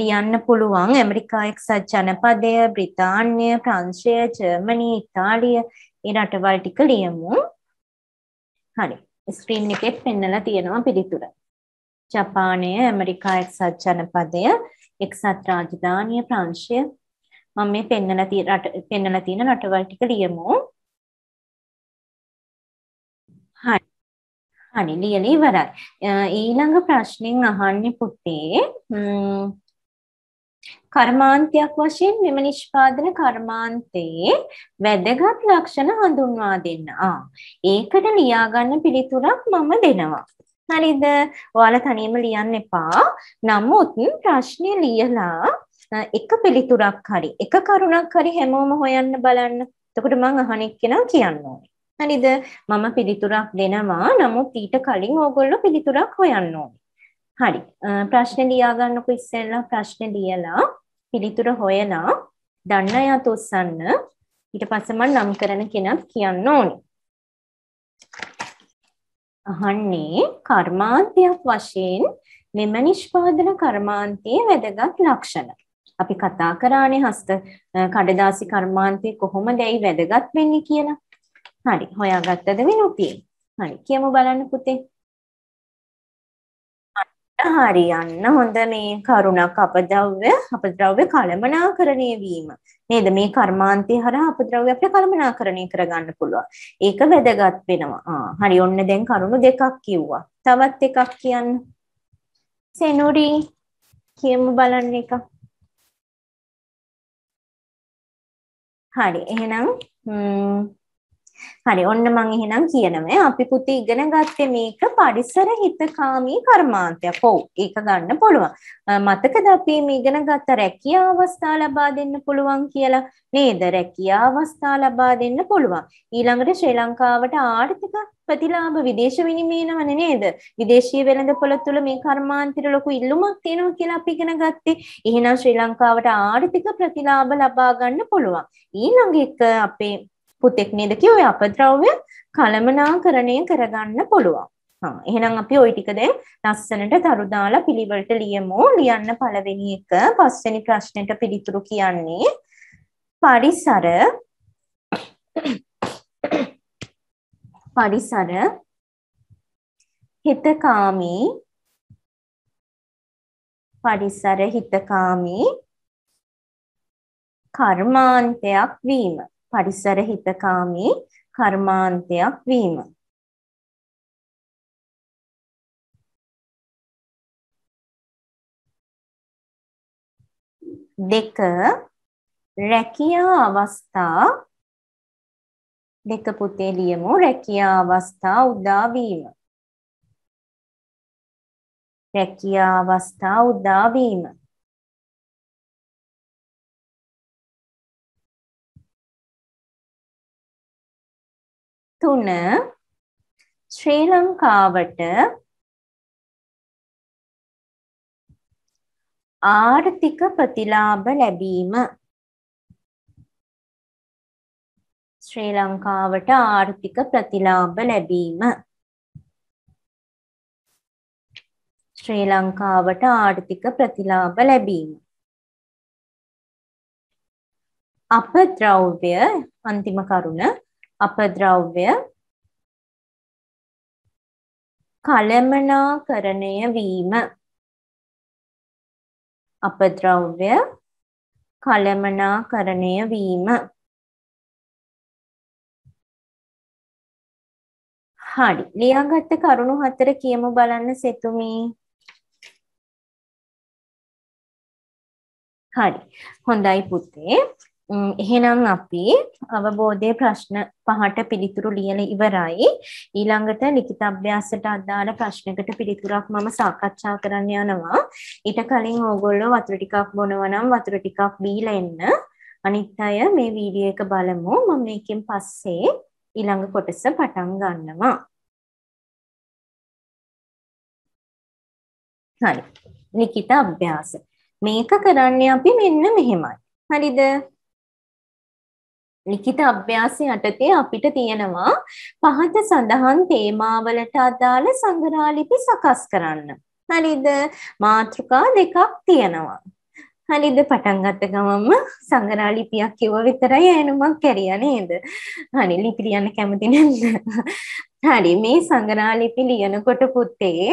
ලියන්න පුළුවන්. ඇමරිකා එක්සත් ජනපදය, බ්‍රිතාන්‍ය, ප්‍රංශය, ජර්මනි, ඉතාලිය ඒ රටවල් ටික ලියමු. හරි. ස්ක්‍රීන් එකේ පෙන්නලා තියෙනවා පිළිතුර. ජපානය ඇමරිකා එක්සත් ජනපදය එක්සත් රාජධානිය ප්‍රංශය මම මේ පෙන්නලා තියෙන රට පෙන්නලා තියෙන රටවල් ටික ලියමු. හරි. හරි ලියලා ඉවරයි. ඊළඟ ප්‍රශ්نين අහන්නේ පුතේ කර්මාන්තයක් වශයෙන් මෙම නිෂ්පාදන කර්මාන්තයේ වැදගත් ලක්ෂණ හඳුන්වා දෙන්න. ආ ඒකට ලියාගන්න පිළිතුරක් මම දෙනවා. හරිද ඔයාල තනියම ලියන්න එපා නමුත් ප්‍රශ්නය ලියලා එක පිළිතුරක් හරි එක කරුණක් හරි හැමෝම හොයන්න බලන්න තකොට මං අහනෙක් කෙනා කියන්න ඕනේ හරිද මම පිළිතුරක් දෙනවා නමුත් ඊට කලින් ඕගොල්ලෝ පිළිතුරක් හොයන්න ඕනේ හරි ප්‍රශ්න ලියාගන්නකො ඉස්සෙල්ලා ප්‍රශ්න ලියලා පිළිතුර හොයලා දන්න අයත් ඔස්සන්න ඊට පස්සේ මම නම් කරන කෙනත් කියන්න ඕනේ අහන්නේ කර්මාන්තයක් වශයෙන් මෙම නිෂ්පාදන කර්මාන්තයේ වැදගත් ලක්ෂණ. අපි කතා කරානේ හස්ත කඩදාසි කර්මාන්තේ කොහොමද ඇයි වැදගත් වෙන්නේ කියලා. හරි, හොයාගත්තද විනුපිය? හරි, කියමු බලන්න පුතේ. හරියන්න හොඳ මේ කරුණක් අපද්‍රව්‍ය අපද්‍රව්‍ය කළමනාකරණය වීම නේද මේ කර්මාන්තය හරහා අපද්‍රව්‍ය අපිට කළමනාකරණය කරගන්න පුළුවන් ඒක වැදගත් වෙනවා හරි ඔන්න දැන් කරුණු දෙකක් කිව්වා තවත් එකක් කියන්න සෙනුරි කියමු බලන්න එක හරි එහෙනම් හරි ඔන්න මං එහෙනම් කියනවා අපි පුතේ ඉගෙන ගත්තේ මේක පරිසර හිතකාමී කර්මාන්තයක්. ඔව් ඒක ගන්න පුළුවන්. මතකද අපි මේ ඉගෙන ගත්ත රැකියා අවස්ථා ලබා දෙන්න පුළුවන් කියලා නේද? රැකියා අවස්ථා ලබා දෙන්න පුළුවන්. ඊළඟට ශ්‍රී ලංකාවට ආර්ථික ප්‍රතිලාභ විදේශ විනිමයනවනේ නේද? විදේශීය වෙළඳපොළ තුළ මේ කර්මාන්තෙට ලොකු ඉල්ලුමක් තියෙනවා කියලා අපි ඉගෙන ගත්තේ. එහෙනම් ශ්‍රී ලංකාවට ආර්ථික ප්‍රතිලාභ ලබා ගන්න පුළුවන්. ඊළඟ එක අපේ පුතෙක් නේද කිව්වේ අපද්‍රව්‍ය කළමනාකරණය කරගන්න පුළුවන්. හා එහෙනම් අපි ওই ටික දැන් ලස්සනට තරු දාලා පිළිවෙලට ලියමු. ලියන්න පළවෙනි එක පස්වෙනි ප්‍රශ්නෙට පිළිතුරු කියන්නේ පරිසර [COUGHS] පරිසර හිතකාමී පරිසර හිතකාමී කර්මාන්තයක් වීම පරිසර හිතකාමී කර්මාන්තයක් වීම. දෙක රැකියා අවස්ථා දෙක පුතේ ලියමු රැකියා අවස්ථා උදා වීම. රැකියා අවස්ථා උදා වීම. තුන ශ්‍රී ලංකාවට ආර්ථික ප්‍රතිලාභ ලැබීම ශ්‍රී ලංකාවට ආර්ථික ප්‍රතිලාභ ලැබීම ශ්‍රී ලංකාවට ආර්ථික ප්‍රතිලාභ ලැබීම අප ද්‍රව්‍ය අන්තිම කරුණ අපද්‍රව්‍ය කළමනාකරණය වීම අපද්‍රව්‍ය කළමනාකරණය වීම හරි ලියාගත්ත කරුණු හතර කියමු බලන්න සෙතුමි හරි හොඳයි පුතේ එහෙනම් අපි අවබෝධය ප්‍රශ්න පහට පිළිතුරු ලියල ඉවරයි. ඊළඟට ලිඛිත අභ්‍යාසයට අදාළ ප්‍රශ්නකට පිළිතුරක් මම සාකච්ඡා කරන්න යනවා. ඊට කලින් ඕගොල්ලෝ වතුර ටිකක් බොනවා නම් වතුර ටිකක් බීලා එන්න. අනිත් අය මේ වීඩියෝ එක බලමු. මම මේකෙන් පස්සේ ඊළඟ කොටස පටන් ගන්නවා. හරි. ලිඛිත අභ්‍යාස. මේක කරන්නේ අපි මෙන්න මෙහෙමයි. හරිද? ලිඛිත අභ්‍යාසය යටතේ අපිට තියෙනවා පහත සඳහන් තේමාවලට අදාළ සංග්‍රහලිපි සකස් කරන්න. හරිද? මාතෘකා දෙකක් තියෙනවා. හරිද? පටන් ගත්ත ගමන්ම සංග්‍රහලිපියක් කිව්ව විතරයි එනමක් කැරියා නේද? හරි ලිපි ලියන්න කැමති නැද්ද? හරි මේ සංග්‍රහලිපි ලියනකොට පුතේ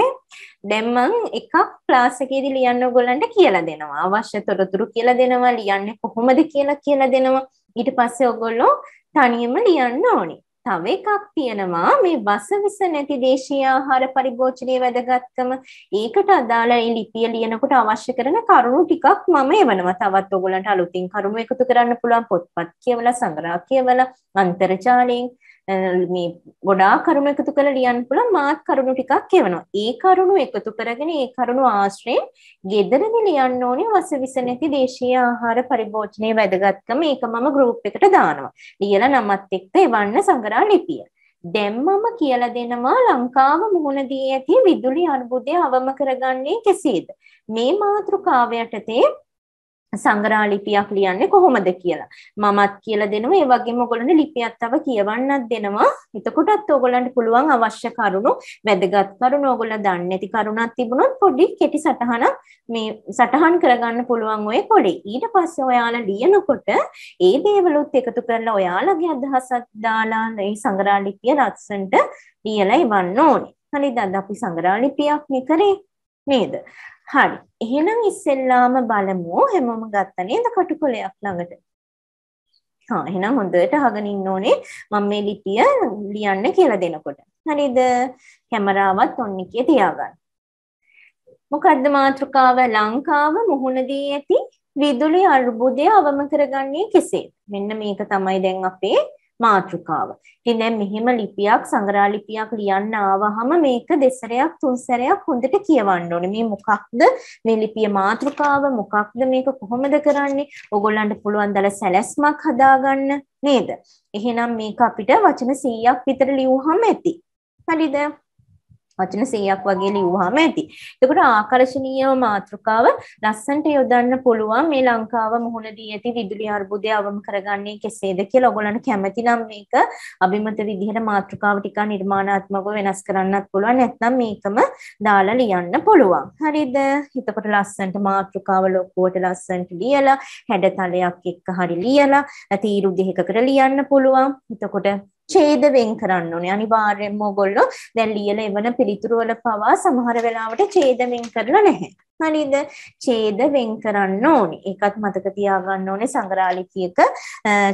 දැන් මම එකක් ක්ලාස් එකේදී ලියන්න ඕගොල්ලන්ට කියලා දෙනවා. අවශ්‍ය තොරතුරු කියලා දෙනවා. ලියන්නේ කොහොමද කියලා කියලා දෙනවා. ඊට පස්සේ ඔයගොල්ලෝ තනියම ලියන්න ඕනේ. තව එකක් තියෙනවා මේ බස විස නැති දේශීය ආහාර පරිභෝජනයේ වැදගත්කම. ඒකට අදාළ ඒ ලිපිය ලියනකොට අවශ්‍ය කරන කරුණු ටිකක් මම එවනවා. තවත් ඔයගොල්ලන්ට අලුතින් කරුණු එකතු කරන්න පුළුවන් පොත්පත් කියවලා සංග්‍රහ කියවලා අන්තර්ජාලයෙන් මේ ගොඩා කරුණු එකතු කළ ලියන්න පුළුවන් මාත් කරුණු ටිකක් එවනවා. ඒ කරුණු එකතු කරගෙන ඒ කරුණු ආශ්‍රයෙන් ගෙදරදි ලියන්න ඕනේ වසවිස නැති දේශීය ආහාර පරිභෝජනයේ වැදගත්කම ඒක මම ගෲප් එකට දානවා. ලියලා නමත් එක්ක එවන්න සංගරා ලිපිය. දැම්මම කියලා දෙනවා ලංකාව මුහුණ දී ඇති විදුලි අර්බුදය අවම කරගන්නේ කෙසේද? මේ මාතෘකාව යටතේ සංගරා ලිපියක් ලියන්නේ කොහොමද කියලා. මමත් කියලා දෙනවා. ඒ වගේම ඔයගොල්ලන්ට ලිපියක් තව කියවන්නත් දෙනවා. එතකොටත් ඔයගොල්ලන්ට පුළුවන් අවශ්‍ය කරුණු, වැදගත් කරුණු, ඔයගොල්ලෝ දන්නේ නැති කරුණක් තිබුණොත් පොඩි කෙටි සටහනක් මේ සටහන් කරගන්න පුළුවන් ඔය පොඩි. ඊට පස්සේ ඔයාලා ලියනකොට ඒ දේවලුත් එකතු කරලා ඔයාලගේ අදහසත් දාලා මේ සංගරා ලිපිය ලස්සනට ලියලා ඉවන්න ඕනේ. හරිද? අද අපි සංගරා ලිපියක් නිකරේ නේද? හරි. එහෙනම් ඉස්සෙල්ලාම බලමු හැමෝම ගත්ත නේද කටුකොලයක් ළඟට. හා එහෙනම් හොඳට අහගෙන ඉන්න ඕනේ මම මේ ලිපිය ලියන්න කියලා දෙනකොට. හරිද? කැමරාවත් ඔන්න එකේ තියාගන්න. මොකද්ද මාතෘකාව? ලංකාව මුහුණ දී ඇති විදුලි අර්බුදය අවම කරගන්නේ කෙසේද? මෙන්න මේක තමයි දැන් අපේ මාතෘකාව. ඉතින් දැන් මෙහෙම ලිපියක් සංග්‍රහ ලිපියක් ලියන්න ආවහම මේක දෙසරයක් තුන්සරයක් හොඳට කියවන්න ඕනේ. මේ මොකක්ද මේ ලිපිය මාතෘකාව මොකක්ද මේක කොහොමද කරන්නේ? ඕගොල්ලන්ට පුළුවන් දල සැලැස්මක් හදාගන්න නේද? එහෙනම් මේක අපිට වචන 100ක් විතර ලියුවහම ඇති. හරිද? වචන 100ක් වගේ ලිව්වහම ඇති. එතකොට ආකර්ශනීය මාතෘකාව ලස්සන්ට යොදන්න පුළුවන් මේ ලංකාව මුහුණ දී ඇති විදුලි අර්බුදය අවම කරගන්නේ කෙසේද කියලා ඔයගොල්ලන්ට කැමති නම් මේක අභිමත විදිහට මාතෘකාව ටිකක් නිර්මාණාත්මකව වෙනස් කරන්නත් පුළුවන් නැත්නම් මේකම දාලා ලියන්න පුළුවන්. හරිද? එතකොට ලස්සන්ට මාතෘකාව ලොකුවට ලස්සන්ට ලියලා හැඩතලයක් එක්ක හරි ලියලා තීරු දෙකකට ලියන්න පුළුවන්. එතකොට ඡේද වෙන් කරන්න ඕනේ. අනිවාර්යයෙන්ම ඕගොල්ලෝ දැන් ලියලා එවන පිළිතුරු වල පවා සමහර වෙලාවට ඡේද වෙන් කරලා නැහැ. හරිද? ඡේද වෙන් කරන්න ඕනේ. ඒකත් මතක තියාගන්න ඕනේ සංග්‍රාලිකියක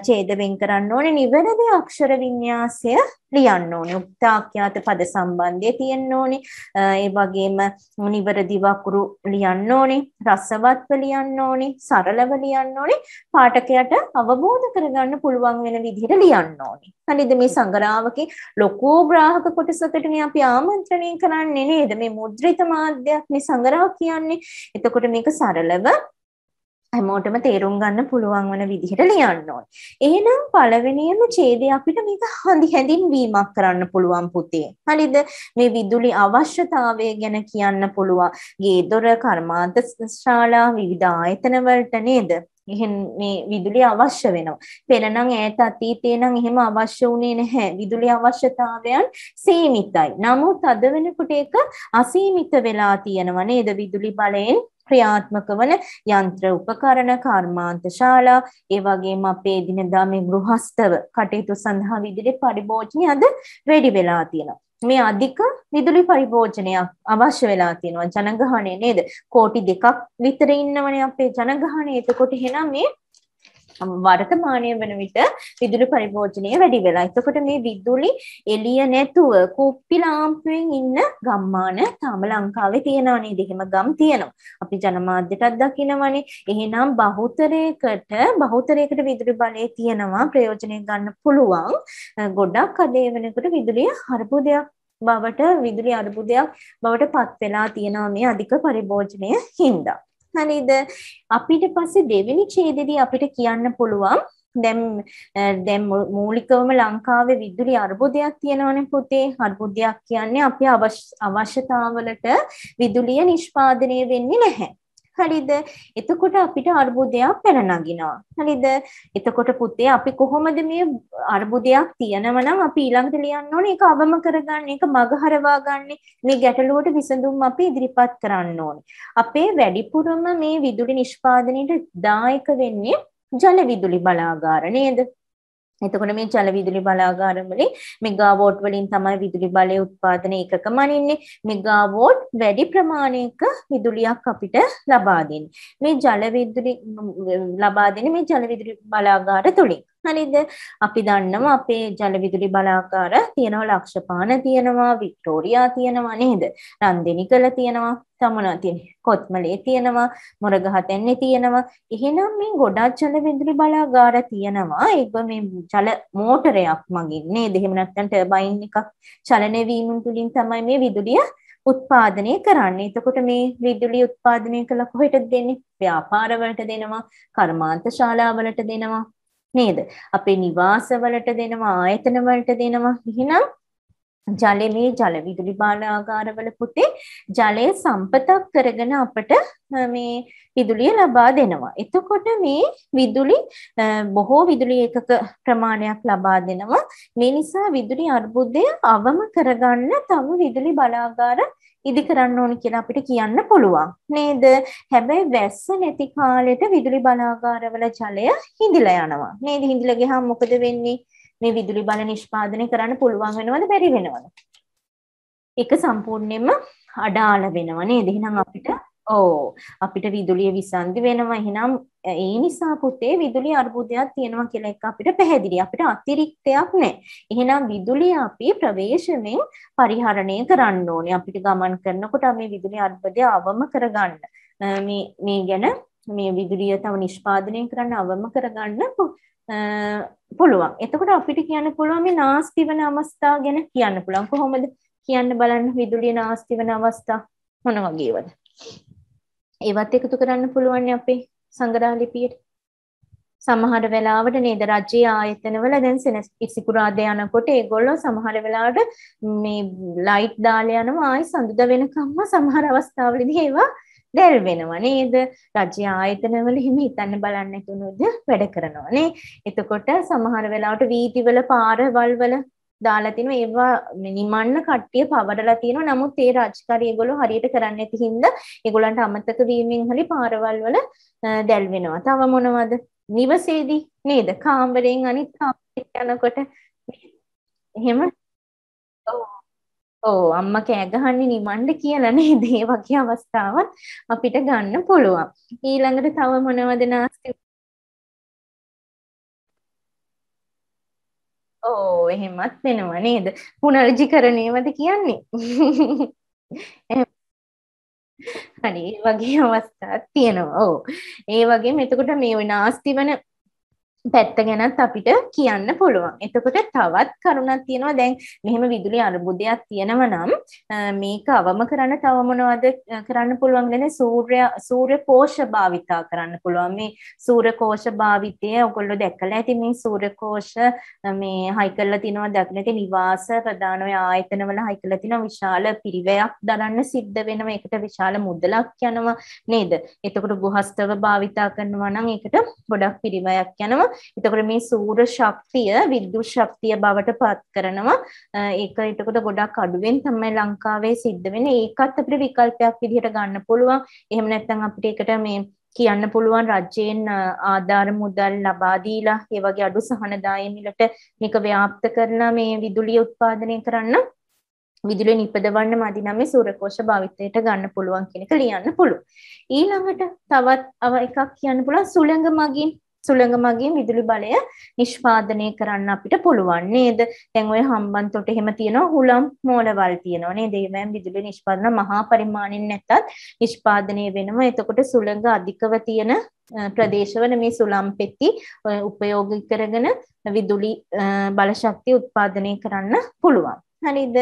ඡේද වෙන් කරන්න ඕනේ. නිවැරදි අක්ෂර වින්‍යාසය ලියන්න ඕනේ. උක්තාඛ්‍යාත පද සම්බන්ධය තියෙන්න ඕනේ. ඒ වගේම නිවැරදි වකුරු ලියන්න ඕනේ. රසවත්ව ලියන්න ඕනේ. සරලව ලියන්න ඕනේ. පාඨකයට අවබෝධ කරගන්න පුළුවන් වෙන විදිහට ලියන්න ඕනේ. හරිද මේ සංගරාවකේ ලොකෝ ග්‍රාහක කොටසකටනේ අපි ආමන්ත්‍රණය කරන්නේ නේද? මේ මුද්‍රිත මාධ්‍යයක් මේ සංගරාව කියන්නේ තියෙන්නේ. එතකොට මේක සරලව හැමෝටම තේරුම් ගන්න පුළුවන් වන විදිහට ලියන්න ඕන. එහෙනම් පළවෙනියම ඡේදය අපිට මේක හඳි හැඳින්වීමක් කරන්න පුළුවන් පුතේ. හරිද? මේ විදුලි අවශ්‍යතාවය ගැන කියන්න පුළුවන්. ගේ දොර, කර්මාන්ත ශාලා, විවිධ ආයතන වලට නේද? එහෙන් මේ විදුලිය අවශ්‍ය වෙනවා. පෙර නම් ඈත අතීතේ නම් එහෙම අවශ්‍ය වුණේ නැහැ. විදුලිය අවශ්‍යතාවයන් සීමිතයි. නමුත් අද වෙනකොට ඒක අසීමිත වෙලා තියෙනවා නේද විදුලි බලයෙන් ක්‍රියාත්මක වන යන්ත්‍ර උපකරණ කර්මාන්ත ශාලා ඒ වගේම අපේ දිනදා මේ ගෘහස්තව කටයුතු සඳහා විදුලි පරිභෝජනය අද වැඩි වෙලා තියෙනවා මේ අධික විදුලි පරිභෝජනයක් අවශ්‍ය වෙලා තියෙනවා ජනගහණය නේද කෝටි දෙකක් විතර ඉන්නවනේ අපේ ජනගහණය එතකොට එහෙනම් මේ වර්තමානය වන විට විදුලි පරිභෝජනය වැඩි වෙලා. එතකොට මේ විදුලි එළිය නැතුව කුප්පි ලාම්පුවෙන් ඉන්න ගම්මාන තාම ලංකාවේ තියෙනවා නේද? එහෙම ගම් තියෙනවා. අපි ජනමාධ්‍යටත් දකිනවනේ. එහෙනම් බහුතරයකට බහුතරයකට විදුලි බලය තියෙනවා ප්‍රයෝජනය ගන්න පුළුවන්. ගොඩක් අදේ වෙනකොට විදුලිය අර්බුදයක් බවට විදුලි අර්බුදයක් බවට පත් වෙලා තියෙනවා මේ අධික පරිභෝජනය හින්දා. හරිද? අපිට පස්සේ දෙවෙනි ඡේදෙදී අපිට කියන්න පුළුවන් දැන් දැන් මූලිකවම ලංකාවේ විදුලි අර්බුදයක් තියෙනවනේ පුතේ අර්බුදයක් කියන්නේ අපේ අවශ්‍යතාවලට විදුලිය නිෂ්පාදනය වෙන්නේ නැහැ හරිද? එතකොට අපිට අර්බුදයක් පැන නගිනවා. හරිද? එතකොට පුතේ අපි කොහොමද මේ අර්බුදයක් තියෙනවා නම් අපි ඊළඟට ලියන්න ඕනේ ඒක අවම කරගන්න, ඒක මගහරවා ගන්න, මේ ගැටලුවට විසඳුම් අපි ඉදිරිපත් කරන්න ඕනේ. අපේ වැඩිපුරම මේ විදුලි නිෂ්පාදනයේ දායක වෙන්නේ ජල විදුලි බලාගාර නේද? එතකොට මේ ජල විදුලි බලාගාරවලින් මෙගාවෝට් වලින් තමයි විදුලි බලය උත්පාදනය එකක මනින්නේ. මෙගාවෝට් වැඩි ප්‍රමාණයක විදුලියක් අපිට ලබා දෙන්නේ. මේ ජල විදුලි ලබා දෙන්නේ මේ ජල විදුලි බලාගාර තුලින්. හරිද? අපි දන්නවා අපේ ජල විදුලි බලාකාර තියෙනවා ලක්ෂපාන තියෙනවා වික්ටෝරියා තියෙනවා නේද? රන්දෙනිකල තියෙනවා තමනා තියෙන කොත්මලේ තියෙනවා මොරගහතැන්නේ තියෙනවා එහෙනම් මේ ගොඩක් ජල විදුලි බලාගාර තියෙනවා ඒක මේ ජල මෝටරයක් මගින් නේද එහෙම නැත්නම් ටර්බයින් එකක් චලනය වීම තුලින් තමයි මේ විදුලිය උත්පාදනය කරන්නේ එතකොට මේ විදුලිය උත්පාදනය කළ කොහෙටද දෙන්නේ ව්‍යාපාර වලට දෙනවා කර්මාන්ත ශාලා වලට දෙනවා නේද? අපේ නිවාසවලට දෙනවා, ආයතන වලට දෙනවා. එහෙනම් ජලය මේ ජල විදුලි බාලාගාරවල පුතේ ජලය සම්පතක් කරගෙන අපට මේ විදුලිය ලබා දෙනවා. එතකොට මේ විදුලි බොහෝ විදුලි ඒකක ප්‍රමාණයක් ලබා දෙනවා. මේ නිසා විදුලි අර්බුදය අවම කරගන්න තම විදුලි බලාගාර ඉදි කරන්න ඕනි කියලා අපිට කියන්න පුළුවන් නේද හැබැයි වැස්ස නැති කාලෙට විදුලි බලාගාරවල ජලය හිඳිලා යනවා නේද හිඳිලා ගියාම මොකද වෙන්නේ මේ විදුලි බල නිෂ්පාදනය කරන්න පුළුවන් වෙනවද බැරි වෙනවද ඒක සම්පූර්ණයෙන්ම අඩාල වෙනවා නේද එහෙනම් අපිට ඕ අපිට විදුලිය විසන්ධි වෙනවා එහෙනම් ඒ නිසා පුතේ විදුලි අර්බුදයක් තියෙනවා කියලා එක අපිට පැහැදිලි. අපිට අතිරික්තයක් නැහැ. එහෙනම් විදුලිය අපි ප්‍රවේශමෙන් පරිහරණය කරන්න ඕනේ. අපිට ගමන් කරනකොට මේ විදුලි අර්බුදය අවම කරගන්න. මේ මේ ගැන මේ විදුලිය තව නිෂ්පාදනය කරන්න අවම කරගන්න පුළුවන්. එතකොට අපිට කියන්න පුළුවන් මේ නාස්ති වෙන අවස්ථා ගැන කියන්න පුළුවන්. කොහොමද කියන්න බලන්න විදුලිය නාස්ති වෙන අවස්ථා මොන වගේවද? ඒවත් එකතු කරන්න පුළුවන් අපේ සංගරා ලිපියට. සමහර වෙලාවට නේද රජයේ ආයතනවල දැන් සෙනස් ඉසිකුරාදා යනකොට ඒගොල්ලෝ සමහර වෙලාවට මේ ලයිට් දාලා යනවා ආයි සඳුදා වෙනකම්ම සමහර අවස්ථාවලදී ඒවා දැල් වෙනවා නේද රජයේ ආයතනවල හිම හිතන්න බලන්න තුනොද වැඩ කරනවා නේ එතකොට සමහර වෙලාවට වීදිවල පාරවල් වල දාලා තිනු ඒවා නිමන්න කට්ටිය පවරලා තිනු නමුත් ඒ රාජකාරී ඒගොල්ලෝ හරියට කරන්නේ නැති හින්දා ඒගොල්ලන්ට අමතක වීමෙන් හරි පාරවල් වල දැල් වෙනවා. තව මොනවද? නිවසේදී නේද? කාමරයෙන් අනිත් කාමරයට යනකොට එහෙම ඕ අම්මා කෑ ගහන්නේ නිමන්ඩ කියලා නේද? ඒ වගේ අවස්ථාවත් අපිට ගන්න පුළුවන්. ඊළඟට තව මොනවද නාස්ති ඕ එහෙමත් වෙනවා නේද පුනර්ජිකරණයමද කියන්නේ හරි වගේ අවස්ථාත් තියෙනවා ඕ ඒ වගේ මෙතකොට මේ නාස්ති වන පැත්ත ගැනත් අපිට කියන්න පුළුවන්. එතකොට තවත් කරුණක් තියෙනවා දැන් මෙහෙම විදුලි අර්බුදයක් තියෙනවා නම් මේක අවම කරන්න තව මොනවද කරන්න පුළුවන් කියන්නේ සූර්ය සූර්ය කෝෂ භාවිතා කරන්න පුළුවන්. මේ සූර්ය කෝෂ භාවිතය ඔයගොල්ලෝ දැකලා ඇති මේ සූර්ය කෝෂ මේ හයි කරලා තිනවා දක්නට නිවාස ප්‍රධාන ඔය ආයතනවල හයි කරලා තිනවා විශාල පිරිවැයක් දරන්න සිද්ධ වෙනවා. ඒකට විශාල මුදලක් යනවා නේද? එතකොට ගෘහස්තව භාවිතා කරනවා නම් ඒකට ගොඩක් පිරිවැයක් යනවා. එතකොට මේ සූර ශක්තිය විද්‍යුත් ශක්තිය බවට පත් කරනවා. ඒක එතකොට ගොඩක් අඩුවෙන් තමයි ලංකාවේ සිද්ධ වෙන්නේ. ඒකත් අපිට විකල්පයක් විදිහට ගන්න පුළුවන්. එහෙම නැත්නම් අපිට ඒකට මේ කියන්න පුළුවන් රජයෙන් ආධාර මුදල් ලබා දීලා ඒ වගේ අඩු සහනදායම් වලට මේක ව්‍යාප්ත කරලා මේ විදුලිය උත්පාදනය කරන්න විදුලිය නිපදවන්න මදි නම් මේ සූරකෝෂ භාවිතයට ගන්න පුළුවන් කියන එක ලියන්න පුළුවන්. ඊළඟට තවත් එකක් කියන්න පුළුවන් සුළඟ මගින් සුළඟ මගින් විදුලි බලය නිෂ්පාදනය කරන්න අපිට පුළුවන් නේද? දැන් ওই හම්බන් තොට එහෙම තියෙනවා හුලම් මෝලවල් තියෙනවා නේද? ඒවෙන් විදුලි නිෂ්පාදන මහා පරිමාණයෙන් නැත්තත් නිෂ්පාදනය වෙනවා. එතකොට සුළඟ අධිකව තියෙන ප්‍රදේශවල මේ සුළම් පෙති උපයෝගී කරගෙන විදුලි බලශක්තිය උත්පාදනය කරන්න පුළුවන්. හරිද?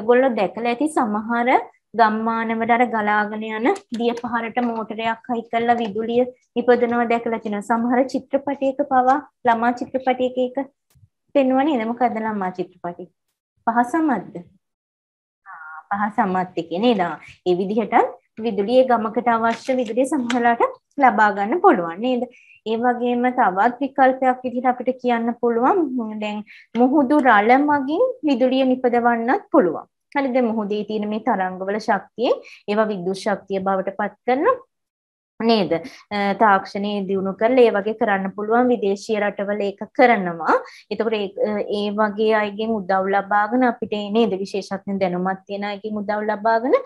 ඒගොල්ලෝ දැකලා ඇති සමහර ගම්මානවල අර ගලාගෙන යන දිය පහරට මෝටරයක් හයි කරලා විදුලිය නිපදනවා දැකලා තියෙනවා. සමහර චිත්‍රපටයක පවා ළමා චිත්‍රපටයක ඒක පෙන්වන නේද? මොකද්ද ළමා චිත්‍රපටි? පහසමත්ද? ආ පහසමත් එකේ නේද? ඒ විදිහට විදුලියේ ගමකට අවශ්‍ය විදුලිය සමහරලාට ලබා ගන්න පුළුවන් නේද? ඒ වගේම තවත් විකල්පයක් විදිහට අපිට කියන්න පුළුවන් දැන් මුහුදු රළ මගින් විදුලිය නිපදවන්නත් පුළුවන්. හරිද මොහොතේ තියෙන මේ තරංගවල ශක්තියෙන් ඒවා විද්‍යුත් ශක්තිය බවට පත් කරන නේද තාක්ෂණයේ දියුණු කරලා ඒ වගේ කරන්න පුළුවන් විදේශීය රටවල ඒක කරනවා. එතකොට ඒ වගේ අයගෙන් උදව් ලබාගෙන අපිට නේද විශේෂඥ දැනුමක් තියෙන අයගෙන් උදව් ලබාගෙන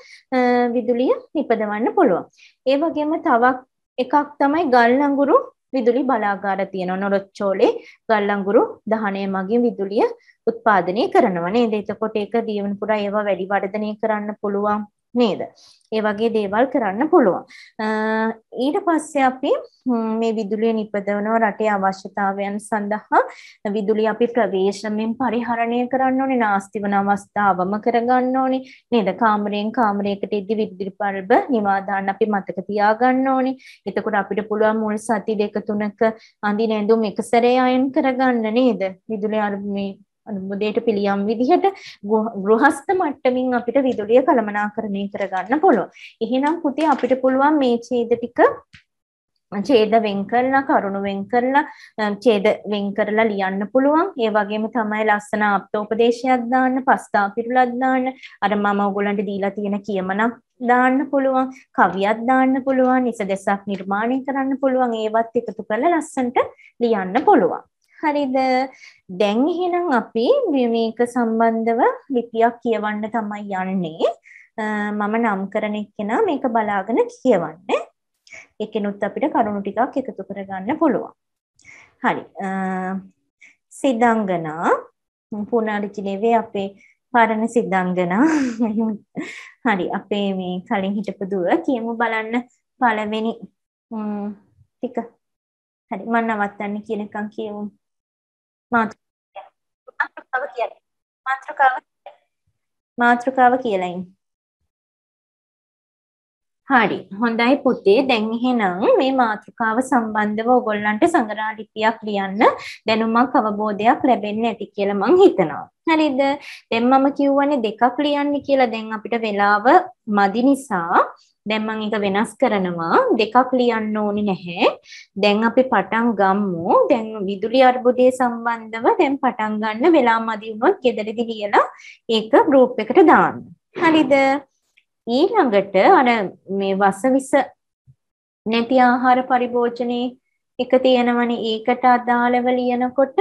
විදුලිය නිපදවන්න පුළුවන්. ඒ වගේම තවක් එකක් තමයි ගල් නඟුරු විදුලි බලාගාර තියෙන නොරොච්චෝලේ ගල්ලංගුරු දහනය මගින් විදුලිය උත්පාදනය කරනවා නේද? එතකොට ඒක දියවන පුරා ඒවා වැඩි වර්ධනය කරන්න පුළුවන්. නේද ඒ වගේ දේවල් කරන්න පුළුවන් ඊට පස්සේ අපි මේ විදුලිය නිපදවන රටේ අවශ්‍යතාවයන් සඳහා විදුලිය අපි ප්‍රවේශමෙන් පරිහරණය කරන්න ඕනේ නාස්ති වන අවස්ථාවම කරගන්න ඕනේ නේද කාමරයෙන් කාමරයකට ඉද්දි විදුලි බල්බ නිවා දාන්න අපි මතක තියාගන්න ඕනේ එතකොට අපිට පුළුවන් මුල් සති දෙක තුනක අඳින ඇඳුම් එක සැරේ අයන් කරගන්න නේද විදුලි අර මේ අනුමුදයට පිළියම් විදිහට ගෘහස්ත මට්ටමින් අපිට විදුලිය කළමනාකරණය කරගන්න පුළුවන්. එහෙනම් පුතේ අපිට පුළුවන් මේ ඡේද ටික ඡේද වෙන් කරලා කරුණු වෙන් කරලා ඡේද වෙන් කරලා ලියන්න පුළුවන්. ඒ වගේම තමයි ලස්සන අප්තෝපදේශයක් දාන්න, පස්තා පිරුලක් දාන්න, අර මම ඔයගොල්ලන්ට දීලා තියෙන කියමනක් දාන්න පුළුවන්, කවියක් දාන්න පුළුවන්, ඉසදෙසක් නිර්මාණය කරන්න පුළුවන්. ඒවත් එකතු කරලා ලස්සනට ලියන්න පුළුවන්. හරිද දැන් එහෙනම් අපි මේක සම්බන්ධව ලිපියක් කියවන්න තමයි යන්නේ මම නම් කරන එක්කෙනා මේක බලාගෙන කියවන්නේ ඒකෙනුත් අපිට කරුණු ටිකක් එකතු කරගන්න පුළුවන් හරි සිද්ධාංගනා පුනාරිචිලේවේ අපේ පරණ සිද්ධාංගනා හරි අපේ මේ කලින් හිටපු දුව කියමු බලන්න පළවෙනි ටික හරි මම නවත්තන්න කියනකම් කියමු මාතෘකාව කියලා. මාතෘකාව මාතෘකාව කියලා ඉන්නේ. හරි හොඳයි පුතේ දැන් එහෙනම් මේ මාතෘකාව සම්බන්ධව ඔයගොල්ලන්ට සංග්‍රහ ලිපියක් ලියන්න දැනුමක් අවබෝධයක් ලැබෙන්න ඇති කියලා මං හිතනවා. හරිද? දැන් මම කියවනේ දෙකක් ලියන්න කියලා දැන් අපිට වෙලාව මදි නිසා දැන් මම ඒක වෙනස් කරනවා දෙකක් ලියන්න ඕනේ නැහැ. දැන් අපි පටන් ගමු. දැන් විදුලි අර්බුදයේ සම්බන්ධව දැන් පටන් ගන්න වෙලා මදි වුණොත් ගෙදරදී ලියලා ඒක group එකට දාන්න. හරිද? ඊළඟට අර මේ වසවිස නැති ආහාර පරිභෝජනයේ එක තියෙනවනේ ඒකට අදාළව ලියනකොට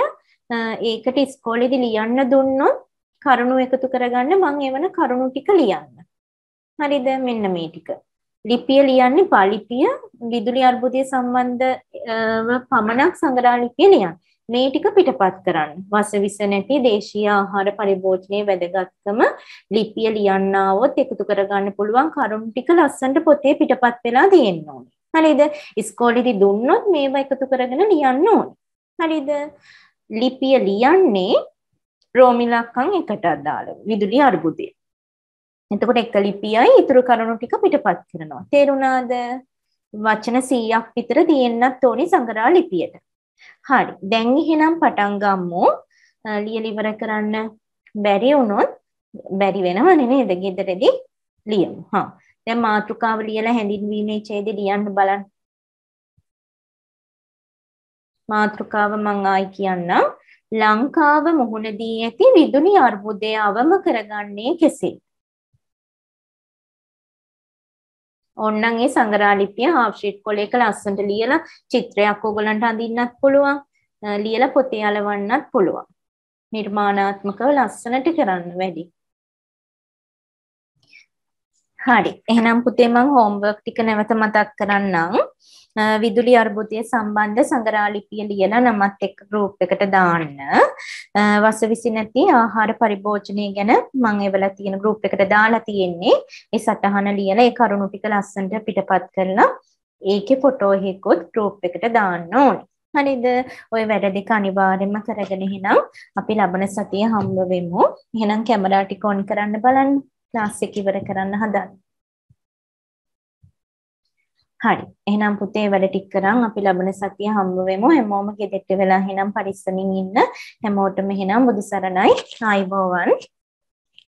ඒකට ඉස්කෝලේදී ලියන්න දුන්නොත් කරුණු එකතු කරගන්න මම එවන කරුණු ටික ලියන්න. හරිද? මෙන්න මේ ටික. ලිපිය ලියන්නේ පාලිපිය විදුලි අර්බුදය සම්බන්ධ පමණක් සඟරා ලිපිය ලියන්න. මේ ටික පිටපත් කරන්න. වස විස නැති දේශීය ආහාර පරිභෝජනයේ වැදගත්කම ලිපිය ලියන්නවොත් එකතු කරගන්න පුළුවන් කරුණු ටික ලස්සනට පොතේ පිටපත් වෙලා තියෙන්න ඕනේ. හරිද? ඉස්කෝලේදී දුන්නොත් මේවා එකතු කරගෙන ලියන්න ඕනේ. හරිද? ලිපිය ලියන්නේ රෝමිලක්කන් එකට අදාළව විදුලි අර්බුදය. එතකොට එක ලිපියයි ඉතුරු කරුණු ටික පිටපත් කරනවා. තේරුණාද? වචන 100ක් විතර තියෙන්නත් ඕනි සංගරා ලිපියට. හරි. දැන් එහෙනම් පටන් ගමු. ලියලා ඉවර කරන්න බැරි වුණොත් බැරි වෙනව නේද? ගෙදරදී ලියමු. හා. දැන් මාතෘකාව ලියලා හැඳින්වීමේ ඡේදය ලියන්න බලන්න. මාතෘකාව මං ආයි කියන්නම්. ලංකාව මුහුණ දී ඇති විදුලි අර්බුදය අවම කරගන්නේ කෙසේ? ඕන්නම් ඒ සංගරාලිපිය හාෆ් ෂීට් කොලේක ලස්සනට ලියලා චිත්‍රයක් ඕගලන්ට අඳින්නත් පුළුවන්. ලියලා පොතේ අලවන්නත් පුළුවන්. නිර්මාණාත්මකව ලස්සනට කරන්න වැඩි. හරි. එහෙනම් පුතේ මම හෝම්වර්ක් ටික නැවත මතක් කරන්නම්. විදුලි අර්බුදය සම්බන්ධ සඟරාලිපිය ලියලා නමත් එක්ක group එකට දාන්න. වසවිසි නැති ආහාර පරිභෝජනය ගැන මම එවලා තියෙන group එකට දාලා තියෙන්නේ. ඒ සටහන ලියලා ඒ කරුණු ටික ලස්සනට පිටපත් කරලා ඒකේ ෆොටෝ එකකුත් group එකට දාන්න ඕනේ. හරිද? ওই වැඩ දෙක අනිවාර්යයෙන්ම කරගෙන එහෙනම් අපි ලබන සතිය හම්බ වෙමු. එහෙනම් කැමරා ටික on කරන්න බලන්න. ක්ලාස් එක ඉවර කරන්න හදන්න. හරි. එහෙනම් පුතේ වැඩ ටික කරන් අපි ලබන සතිය හම්බ වෙමු. හැමෝම ගෙදෙට්ට වෙලා එහෙනම් පරිස්සමින් ඉන්න. හැමෝටම එහෙනම් බුදු සරණයි. ආයුබෝවන්.